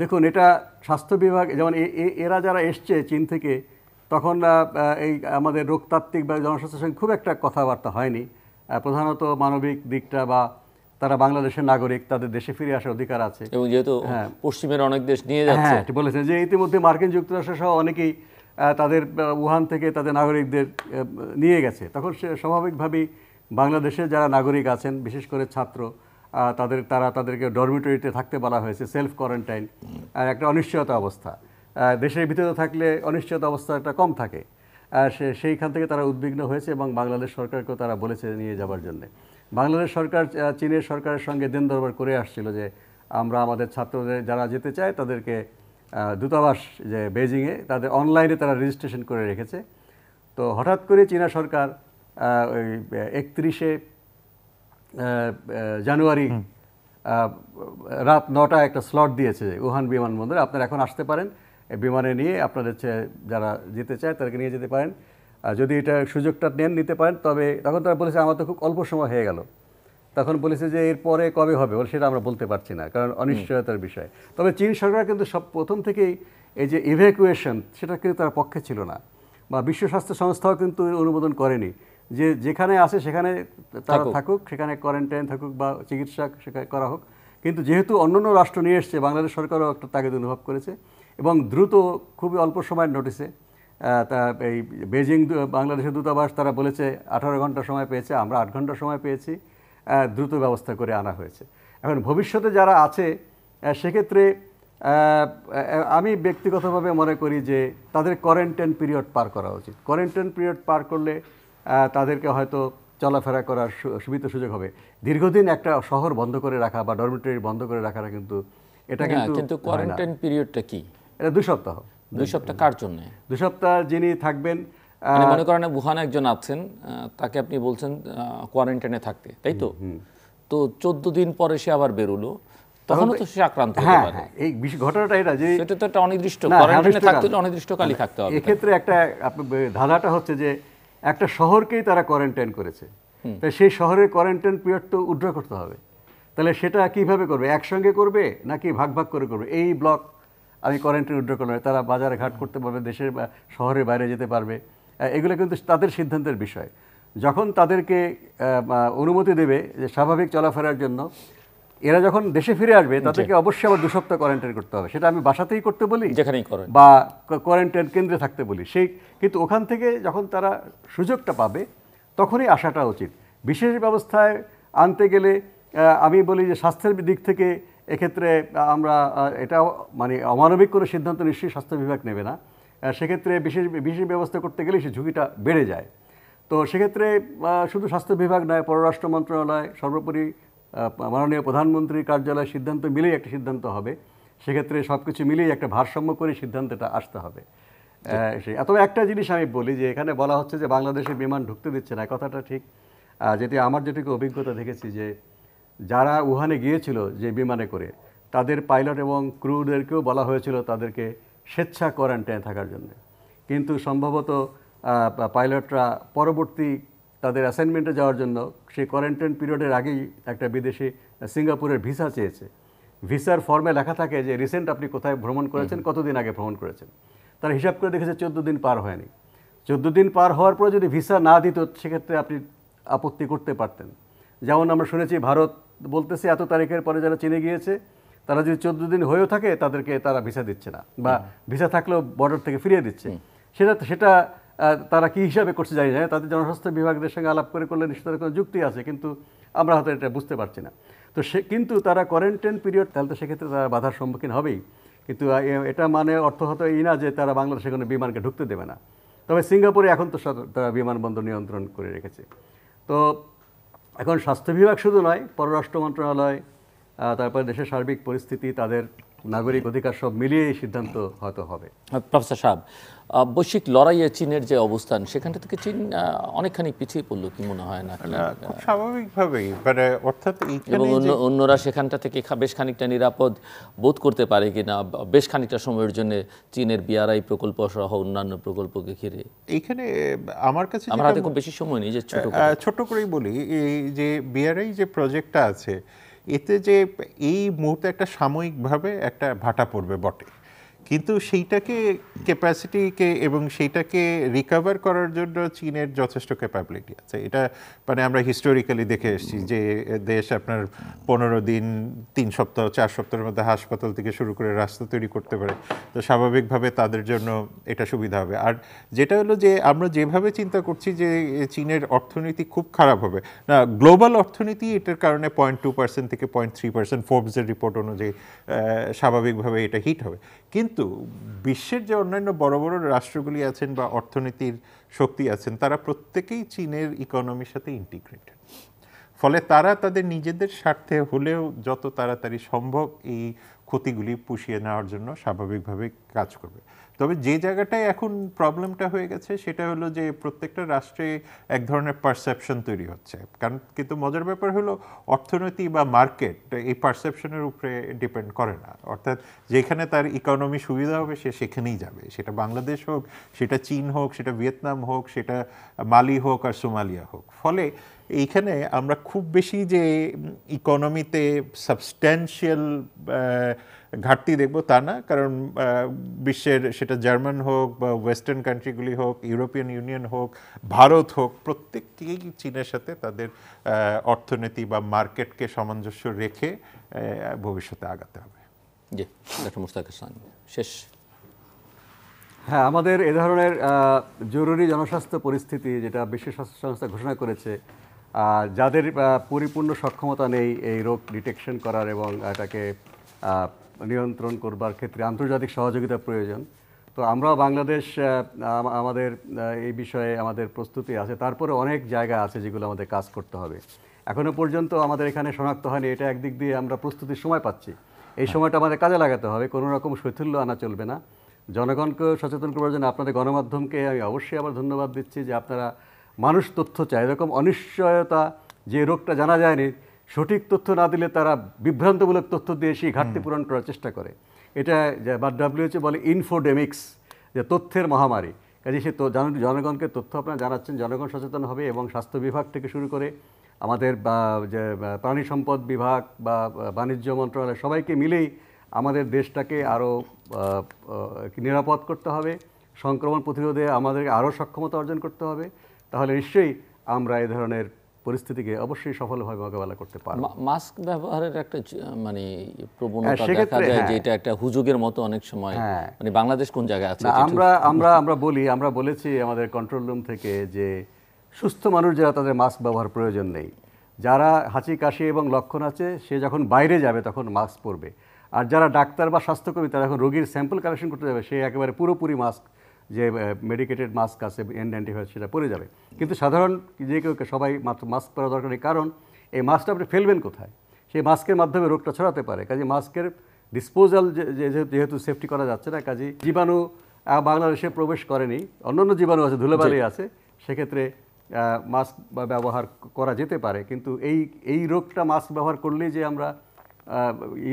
দেখুন এটা স্বাস্থ্য বিভাগ যেমন এরা যারা এসছে চীন থেকে তখন এই আমাদের রোগতাত্ত্বিক বা জনস্বাস্থ্যের সঙ্গে খুব একটা কথাবার্তা হয়নি প্রধানত মানবিক দিকটা বা তারা বাংলাদেশের নাগরিক তাদের দেশে ফিরে আসার অধিকার আছে এবং যেহেতু হ্যাঁ। পশ্চিমের অনেক দেশ নিয়ে যাচ্ছে হ্যাঁ বলেছেন যে ইতিমধ্যে মার্কিন যুক্তরাষ্ট্র সহ অনেকেই তাদের উহান থেকে তাদের নাগরিকদের নিয়ে গেছে তখন সে স্বাভাবিকভাবেই বাংলাদেশে যারা নাগরিক আছেন বিশেষ করে ছাত্র তাদের তারা তাদেরকে ডরমিটরিতে থাকতে বলা হয়েছে সেলফ কোয়ারেন্টাইন আর একটা অনিশ্চয়তা অবস্থা দেশের ভিতরে থাকলে অনিশ্চয়তা অবস্থাটা কম থাকে সে সেইখান থেকে তারা উদ্বিগ্ন হয়েছে এবং বাংলাদেশ সরকারকেও তারা বলেছে নিয়ে যাবার জন্যে বাংলাদেশ সরকার চীনের সরকারের সঙ্গে দিন দরবার করে আসছিল যে আমরা আমাদের ছাত্রদের যারা যেতে চায় তাদেরকে দূতাবাস যে বেজিংয়ে তাদের অনলাইনে তারা রেজিস্ট্রেশন করে রেখেছে তো হঠাৎ করে চীনা সরকার ওই একত্রিশে জানুয়ারি রাত নটা একটা স্লট দিয়েছে উহান বিমানবন্দরে আপনারা এখন আসতে পারেন বিমানে নিয়ে আপনাদের যারা যেতে চায় তাদেরকে নিয়ে যেতে পারেন আর যদি এটা সুযোগটা নেন নিতে পারেন তবে তখন তারা বলেছে আমার তো খুব অল্প সময় হয়ে গেল তখন বলেছে যে এরপরে কবে হবে বলে সেটা আমরা বলতে পারছি না কারণ অনিশ্চয়তার বিষয় তবে চীন সরকার কিন্তু সব প্রথম থেকেই এই যে ইভ্যাকুয়েশন সেটা কিন্তু তার পক্ষে ছিল না বা বিশ্ব স্বাস্থ্য সংস্থাও কিন্তু অনুমোদন করেনি যে যেখানে আছে সেখানে তারা থাকুক সেখানে কোয়ারেন্টাইন থাকুক বা চিকিৎসা করা হোক কিন্তু যেহেতু অন্য অন্য রাষ্ট্র নিয়ে এসছে বাংলাদেশ সরকারও একটা তাগিদ অনুভব করেছে এবং দ্রুত খুবই অল্প সময়ের নোটিসে তা এই বেজিং বাংলাদেশের দূতাবাস তারা বলেছে আঠারো ঘন্টা সময় পেয়েছে আমরা আট ঘন্টা সময় পেয়েছি দ্রুত ব্যবস্থা করে আনা হয়েছে এখন ভবিষ্যতে যারা আছে সেক্ষেত্রে আমি ব্যক্তিগতভাবে মনে করি যে তাদের কোয়ারেন্টাইন পিরিয়ড পার করা উচিত কোয়ারেন্টাইন পিরিয়ড পার করলে তাদেরকে হয়তো চলাফেরা করার সুবিধা সুযোগ হবে দীর্ঘদিন একটা শহর বন্ধ করে রাখা বা ডরমিটরি বন্ধ করে রাখাটা কিন্তু এটা হ্যাঁ, কিন্তু কোয়ারেন্টাইন পিরিয়ডটা কি এটা দুই সপ্তাহ দুই সপ্তাহ কার জন্য দুই সপ্তাহ যিনি থাকবেন মানে মনে করেন বুহান একজন আছেন তাকে আপনি বলছেন কোয়ারেন্টাইনে থাকতে তাই তো তো চোদ্দ দিন পরে সে আবার বেরোলো তখন তো সে আক্রান্ত হতে হ্যাঁ, পারে হ্যাঁ, এই ঘটনাটা এটা যে সেটা তো একটা অনির্দিষ্ট কোয়ারেন্টাইনে থাকতে অনির্দিষ্টকালই থাকতে হবে এক্ষেত্রে একটা ধাঁধাটা হচ্ছে যে একটা শহরকেই তারা কোয়ারেন্টাইন করেছে তাই সেই শহরের কোয়ারেন্টাইন পিরিয়ড তো উড্র করতে হবে তাহলে সেটা কিভাবে করবে একসঙ্গে করবে নাকি ভাগ ভাগ করে করবে এই ব্লক আমি কোয়ারেন্টাইন উড্র করলাম তারা বাজারে ঘাট করতে পারবে দেশের বা শহরের বাইরে যেতে পারবে এগুলো কিন্তু তাদের সিদ্ধান্তের বিষয় যখন তাদেরকে অনুমতি দেবে যে স্বাভাবিক চলাফেরার জন্য এরা যখন দেশে ফিরে আসবে তাদেরকে অবশ্যই আবার দু সপ্তাহ কোয়ারেন্টাইন করতে হবে সেটা আমি বাসাতেই করতে বলি যেখানেই করেন বা কোয়ারেন্টাইন কেন্দ্রে থাকতে বলি সেই কিন্তু ওখান থেকে যখন তারা সুযোগটা পাবে তখনই আসাটা উচিত বিশেষ ব্যবস্থায় আনতে গেলে আমি বলি যে স্বাস্থ্যের দিক থেকে এক্ষেত্রে আমরা এটা মানে অমানবিক কোনো সিদ্ধান্ত নিশ্চয়ই স্বাস্থ্য বিভাগ নেবে না সেক্ষেত্রে বিশেষ বিশেষ ব্যবস্থা করতে গেলে সে ঝুঁকিটা বেড়ে যায় তো সেক্ষেত্রে শুধু স্বাস্থ্য বিভাগ নয় পররাষ্ট্র মন্ত্রণালয় সর্বোপরি মাননীয় প্রধানমন্ত্রীর কার্যালয় সিদ্ধান্ত মিলেই একটা সিদ্ধান্ত হবে সেক্ষেত্রে সব কিছু মিলেই একটা ভারসাম্য করে সিদ্ধান্তটা আসতে হবে হ্যাঁ, সেই তবে একটা জিনিস আমি বলি যে এখানে বলা হচ্ছে যে বাংলাদেশে বিমান ঢুকতে দিচ্ছে না কথাটা ঠিক যেটি আমার যেটুকু অভিজ্ঞতা দেখেছি যে যারা উহানে গিয়েছিল যে বিমানে করে তাদের পাইলট এবং ক্রুদেরকেও বলা হয়েছিল তাদেরকে স্বেচ্ছা কোয়ারেন্টাইনে থাকার জন্য কিন্তু সম্ভবত পাইলটরা পরবর্তী তাদের অ্যাসাইনমেন্টে যাওয়ার জন্য সেই কোয়ারেন্টাইন পিরিয়ডের আগেই একটা বিদেশি সিঙ্গাপুরের ভিসা চেয়েছে ভিসার ফর্মে লেখা থাকে যে রিসেন্ট আপনি কোথায় ভ্রমণ করেছেন কতদিন আগে ভ্রমণ করেছেন তারা হিসাব করে দেখেছে চোদ্দ দিন পার হয়নি চোদ্দ দিন পার হওয়ার পরে যদি ভিসা না দিত সেক্ষেত্রে আপনি আপত্তি করতে পারতেন যেমন আমরা শুনেছি ভারত বলতেছে এত তারিখের পরে যারা চিনে গিয়েছে তারা যদি চোদ্দ দিন হয়েও থাকে তাদেরকে তারা ভিসা দিচ্ছে না বা ভিসা থাকলেও বর্ডার থেকে ফিরিয়ে দিচ্ছে সেটা সেটা তারা কি হিসাবে করছে জানি না তাদের জনস্বাস্থ্য বিভাগদের সঙ্গে আলাপ করে করলে নিশ্চয় কোনো যুক্তি আছে কিন্তু আমরা হয়তো এটা বুঝতে পারছি না তো সে কিন্তু তারা কোয়ারেন্টাইন পিরিয়ড তাহলে তো সেক্ষেত্রে তারা বাধার সম্মুখীন হবেই কিন্তু এটা মানে অর্থ হতো এই না যে তারা বাংলাদেশে কোনো বিমানকে ঢুকতে দেবে না তবে সিঙ্গাপুরে এখন তো তারা বিমানবন্দর নিয়ন্ত্রণ করে রেখেছে তো এখন স্বাস্থ্য বিভাগ শুধু নয় পররাষ্ট্র মন্ত্রণালয় তারপরে দেশের সার্বিক পরিস্থিতি তাদের নাগরিক অধিকার সব মিলিয়ে এই সিদ্ধান্ত হয়তো হবে প্রফেসর সাহেব বৈশ্বিক লড়াইয়ে চীনের যে অবস্থান সেখানটা থেকে চীন অনেকখানি পিছিয়ে পড়লো কি মনে হয় না স্বাভাবিকভাবেই মানে অর্থাৎ এবং অন্যরা সেখানটা থেকে বেশ খানিকটা নিরাপদ বোধ করতে পারে কিনা বেশ খানিকটা সময়ের জন্য চীনের বিআরআই প্রকল্প সহ অন্যান্য প্রকল্পকে ঘিরে এখানে আমার কাছে আমার হাতে খুব বেশি সময় নেই যে ছোট ছোট করেই বলি এই যে বিআরআই যে প্রজেক্টটা আছে এতে যে এই মুহূর্তে একটা সাময়িকভাবে একটা ভাটা পড়বে বটে কিন্তু সেইটাকে ক্যাপাসিটিকে এবং সেইটাকে রিকভার করার জন্য চীনের যথেষ্ট ক্যাপাবিলিটি আছে এটা মানে আমরা হিস্টোরিক্যালি দেখে এসেছি যে দেশ আপনার পনেরো দিন তিন সপ্তাহ চার সপ্তাহের মধ্যে হাসপাতাল থেকে শুরু করে রাস্তা তৈরি করতে পারে তো স্বাভাবিকভাবে তাদের জন্য এটা সুবিধা হবে আর যেটা হলো যে আমরা যেভাবে চিন্তা করছি যে চীনের অর্থনীতি খুব খারাপ হবে না গ্লোবাল অর্থনীতি এটার কারণে পয়েন্ট টু পার্সেন্ট থেকে পয়েন্ট থ্রি পার্সেন্ট ফোর্বসের রিপোর্ট অনুযায়ী স্বাভাবিকভাবে এটা হিট হবে কিন্তু বিশ্বের যে অন্যান্য বড় বড় রাষ্ট্রগুলি আছেন বা অর্থনীতির শক্তি আছেন তারা প্রত্যেকেই চীনের ইকোনমির সাথে ইন্টিগ্রেটেড ফলে তারা তাদের নিজেদের স্বার্থে হলেও যত তাড়াতাড়ি সম্ভব এই ক্ষতিগুলি পুষিয়ে নেওয়ার জন্য স্বাভাবিকভাবে কাজ করবে তবে যে জায়গাটায় এখন প্রবলেমটা হয়ে গেছে সেটা হলো যে প্রত্যেকটা রাষ্ট্রে এক ধরনের পারসেপশন তৈরি হচ্ছে কারণ কিন্তু মজার ব্যাপার হলো অর্থনীতি বা মার্কেট এই পারসেপশনের উপরে ডিপেন্ড করে না অর্থাৎ যেখানে তার ইকোনমি সুবিধা হবে সে সেখানেই যাবে সেটা বাংলাদেশ হোক সেটা চীন হোক সেটা ভিয়েতনাম হোক সেটা মালি হোক আর সোমালিয়া হোক ফলে এইখানে আমরা খুব বেশি যে ইকোনমিতে সাবস্ট্যান্সিয়াল ঘাটতি দেখব তা না কারণ বিশ্বের সেটা জার্মান হোক বা ওয়েস্টার্ন কান্ট্রিগুলি হোক ইউরোপিয়ান ইউনিয়ন হোক ভারত হোক প্রত্যেককেই চীনের সাথে তাদের অর্থনীতি বা মার্কেটকে সামঞ্জস্য রেখে ভবিষ্যতে আগাতে হবে শেষ হ্যাঁ আমাদের এ ধরনের জরুরি জনস্বাস্থ্য পরিস্থিতি যেটা বিশ্ব স্বাস্থ্য সংস্থা ঘোষণা করেছে যাদের পরিপূর্ণ সক্ষমতা নেই এই রোগ ডিটেকশন করার এবং এটাকে নিয়ন্ত্রণ করবার ক্ষেত্রে আন্তর্জাতিক সহযোগিতা প্রয়োজন তো আমরা বাংলাদেশ আমাদের এই বিষয়ে আমাদের প্রস্তুতি আছে তারপরে অনেক জায়গা আছে যেগুলো আমাদের কাজ করতে হবে এখনও পর্যন্ত আমাদের এখানে শনাক্ত হয়নি এটা একদিক দিয়ে আমরা প্রস্তুতির সময় পাচ্ছি এই সময়টা আমাদের কাজে লাগাতে হবে কোনো রকম শৈথিল্য আনা চলবে না জনগণকে সচেতন করবার জন্য আপনাদের গণমাধ্যমকে আমি অবশ্যই আবার ধন্যবাদ দিচ্ছি যে আপনারা মানুষ তথ্য চায় এরকম অনিশ্চয়তা যে রোগটা জানা যায়নি সঠিক তথ্য না দিলে তারা বিভ্রান্তমূলক তথ্য দিয়ে সেই ঘাটতি পূরণ করার চেষ্টা করে এটা বা ডাব্লিউএচও বলে ইনফোডেমিক্স যে তথ্যের মহামারী কাজে সে তো জনগণকে তথ্য আপনারা জানাচ্ছেন জনগণ সচেতন হবে এবং স্বাস্থ্য বিভাগ থেকে শুরু করে আমাদের যে প্রাণী সম্পদ বিভাগ বা বাণিজ্য মন্ত্রণালয় সবাইকে মিলেই আমাদের দেশটাকে আরও নিরাপদ করতে হবে সংক্রমণ প্রতিরোধে আমাদেরকে আরও সক্ষমতা অর্জন করতে হবে তাহলে নিশ্চয়ই আমরা এ ধরনের পরিস্থিতিকে অবশ্যই সফলভাবে মোকাবেলা করতে পারে মাস্ক ব্যবহারের একটা মানে প্রবণতা হ্যাঁ, দেখা যায় হ্যাঁ। যে এটা একটা হুজুগের মতো অনেক সময় হ্যাঁ। মানে বাংলাদেশ কোন জায়গায় আছে আমরা আমরা আমরা বলি আমরা বলেছি আমাদের কন্ট্রোল রুম থেকে যে সুস্থ মানুষ যারা তাদের মাস্ক ব্যবহার প্রয়োজন নেই যারা হাঁচি কাশি এবং লক্ষণ আছে সে যখন বাইরে যাবে তখন মাস্ক পরবে আর যারা ডাক্তার বা স্বাস্থ্যকর্মী তারা এখন রোগীর স্যাম্পল কালেকশন করতে যাবে সে একেবারে পুরোপুরি মাস্ক যে মেডিকেটেড মাস্ক আছে এন নাইনটি ফাইভ সেটা পরে যাবে কিন্তু সাধারণ যে কেউ সবাই মাস্ক পরা দরকার কারণ এই মাস্কটা আপনি ফেলবেন কোথায় সেই মাস্কের মাধ্যমে রোগটা ছড়াতে পারে কাজে মাস্কের ডিসপোজাল যেহেতু সেফটি করা যাচ্ছে না কাজে জীবাণু বাংলাদেশে প্রবেশ করেনি অন্যান্য জীবাণু আছে ধুলোবালি আছে সেক্ষেত্রে মাস্ক ব্যবহার করা যেতে পারে কিন্তু এই এই রোগটা মাস্ক ব্যবহার করলেই যে আমরা ই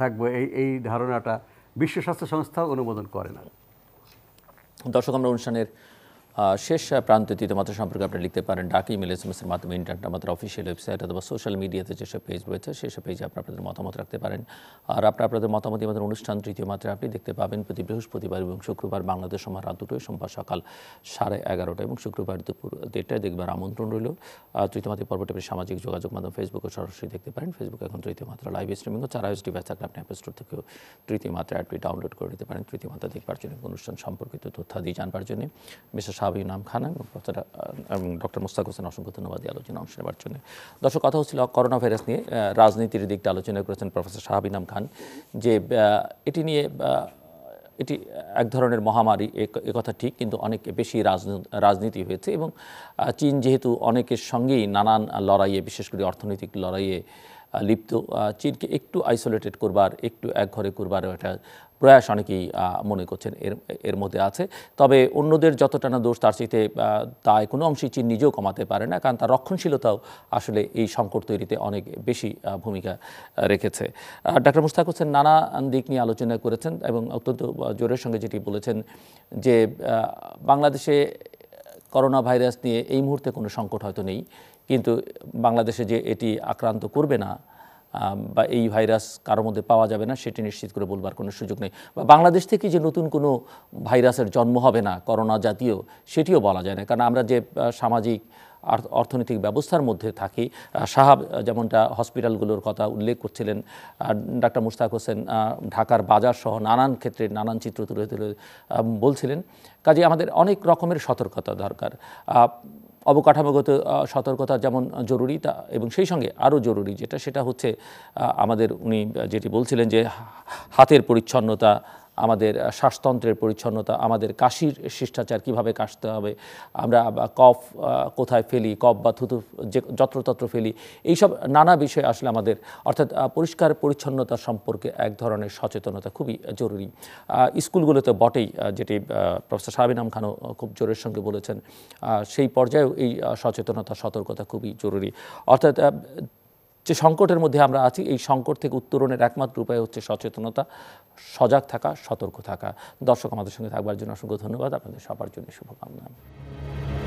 থাকবো এই এই ধারণাটা বিশ্ব স্বাস্থ্য সংস্থাও অনুমোদন করে না দর্শক আমরা অনুষ্ঠানের শেষ প্রান্তে মাত্রা সম্পর্কে আপনি লিখতে পারেন ডাক ইমেল এস এম এসের মাধ্যমে ইন্টারনেট আমাদের অফিসিয়াল ওয়েবসাইট অথবা সোশ্যাল মিডিয়াতে যেসব পেজ রয়েছে সেসব পেজে আপনি আপনাদের মতামত রাখতে পারেন আর আপনার আপনাদের মতামত আমাদের অনুষ্ঠান তৃতীয় মাত্রায় আপনি দেখতে পাবেন প্রতি বৃহস্পতিবার এবং শুক্রবার বাংলাদেশ সময় রাত দুটোয় সোমবার সকাল সাড়ে এগারোটা এবং শুক্রবার দুপুর দেড়টায় দেখবার আমন্ত্রণ রইল তৃতীয় মাত্রের পর্বটি আপনি সামাজিক যোগাযোগ মাধ্যম ফেসবুকে সরাসরি দেখতে পারেন ফেসবুক এখন তৃতীয় মাত্রা লাইভ স্ট্রিমিং ও আইস ডিভাইস থাকলে আপনি অ্যাপ স্টোর থেকেও তৃতীয় মাত্রা অ্যাপটি ডাউনলোড করে নিতে পারেন তৃতীয় মাত্রা দেখবার জন্য অনুষ্ঠান সম্পর্কিত তথ্যাদি জানবার জন্য বিশেষ সাহাবি নাম খান এবং ডক্টর মুস্তাক হোসেন অসংখ্য ধন্যবাদ আলোচনা অংশ নেওয়ার জন্য দর্শক কথা হচ্ছিল করোনা ভাইরাস নিয়ে রাজনীতির দিকটা আলোচনা করেছেন প্রফেসর সাহাবি নাম খান যে এটি নিয়ে এটি এক ধরনের মহামারী কথা ঠিক কিন্তু অনেক বেশি রাজনীতি হয়েছে এবং চীন যেহেতু অনেকের সঙ্গেই নানান লড়াইয়ে বিশেষ করে অর্থনৈতিক লড়াইয়ে লিপ্ত চীনকে একটু আইসোলেটেড করবার একটু একঘরে করবার একটা প্রয়াস অনেকেই মনে করছেন এর এর মধ্যে আছে তবে অন্যদের যতটা না দোষ তার চাইতে তাই কোনো অংশেই চীন নিজেও কমাতে পারে না কারণ তার রক্ষণশীলতাও আসলে এই সংকট তৈরিতে অনেক বেশি ভূমিকা রেখেছে ডাক্তার মুস্তাক হোসেন নানা দিক নিয়ে আলোচনা করেছেন এবং অত্যন্ত জোরের সঙ্গে যেটি বলেছেন যে বাংলাদেশে করোনা ভাইরাস নিয়ে এই মুহূর্তে কোনো সংকট হয়তো নেই কিন্তু বাংলাদেশে যে এটি আক্রান্ত করবে না বা এই ভাইরাস কারোর মধ্যে পাওয়া যাবে না সেটি নিশ্চিত করে বলবার কোনো সুযোগ নেই বা বাংলাদেশ থেকে যে নতুন কোনো ভাইরাসের জন্ম হবে না করোনা জাতীয় সেটিও বলা যায় না কারণ আমরা যে সামাজিক অর্থনৈতিক ব্যবস্থার মধ্যে থাকি সাহাব যেমনটা হসপিটালগুলোর কথা উল্লেখ করছিলেন ডাক্তার মুশতাক হোসেন ঢাকার বাজার সহ নানান ক্ষেত্রে নানান চিত্র তুলে তুলে বলছিলেন কাজে আমাদের অনেক রকমের সতর্কতা দরকার অবকাঠামোগত সতর্কতা যেমন জরুরি তা এবং সেই সঙ্গে আরও জরুরি যেটা সেটা হচ্ছে আমাদের উনি যেটি বলছিলেন যে হাতের পরিচ্ছন্নতা আমাদের শ্বাসতন্ত্রের পরিচ্ছন্নতা আমাদের কাশির শিষ্টাচার কিভাবে কাশতে হবে আমরা কফ কোথায় ফেলি কফ বা থুতু যে যত্রতত্র ফেলি এইসব নানা বিষয় আসলে আমাদের অর্থাৎ পরিষ্কার পরিচ্ছন্নতা সম্পর্কে এক ধরনের সচেতনতা খুবই জরুরি স্কুলগুলোতে বটেই যেটি প্রফেসর সাবিনাম খানও খুব জোরের সঙ্গে বলেছেন সেই পর্যায়েও এই সচেতনতা সতর্কতা খুবই জরুরি অর্থাৎ যে সংকটের মধ্যে আমরা আছি এই সংকট থেকে উত্তরণের একমাত্র উপায় হচ্ছে সচেতনতা সজাগ থাকা সতর্ক থাকা দর্শক আমাদের সঙ্গে থাকবার জন্য অসংখ্য ধন্যবাদ আপনাদের সবার জন্য শুভকামনা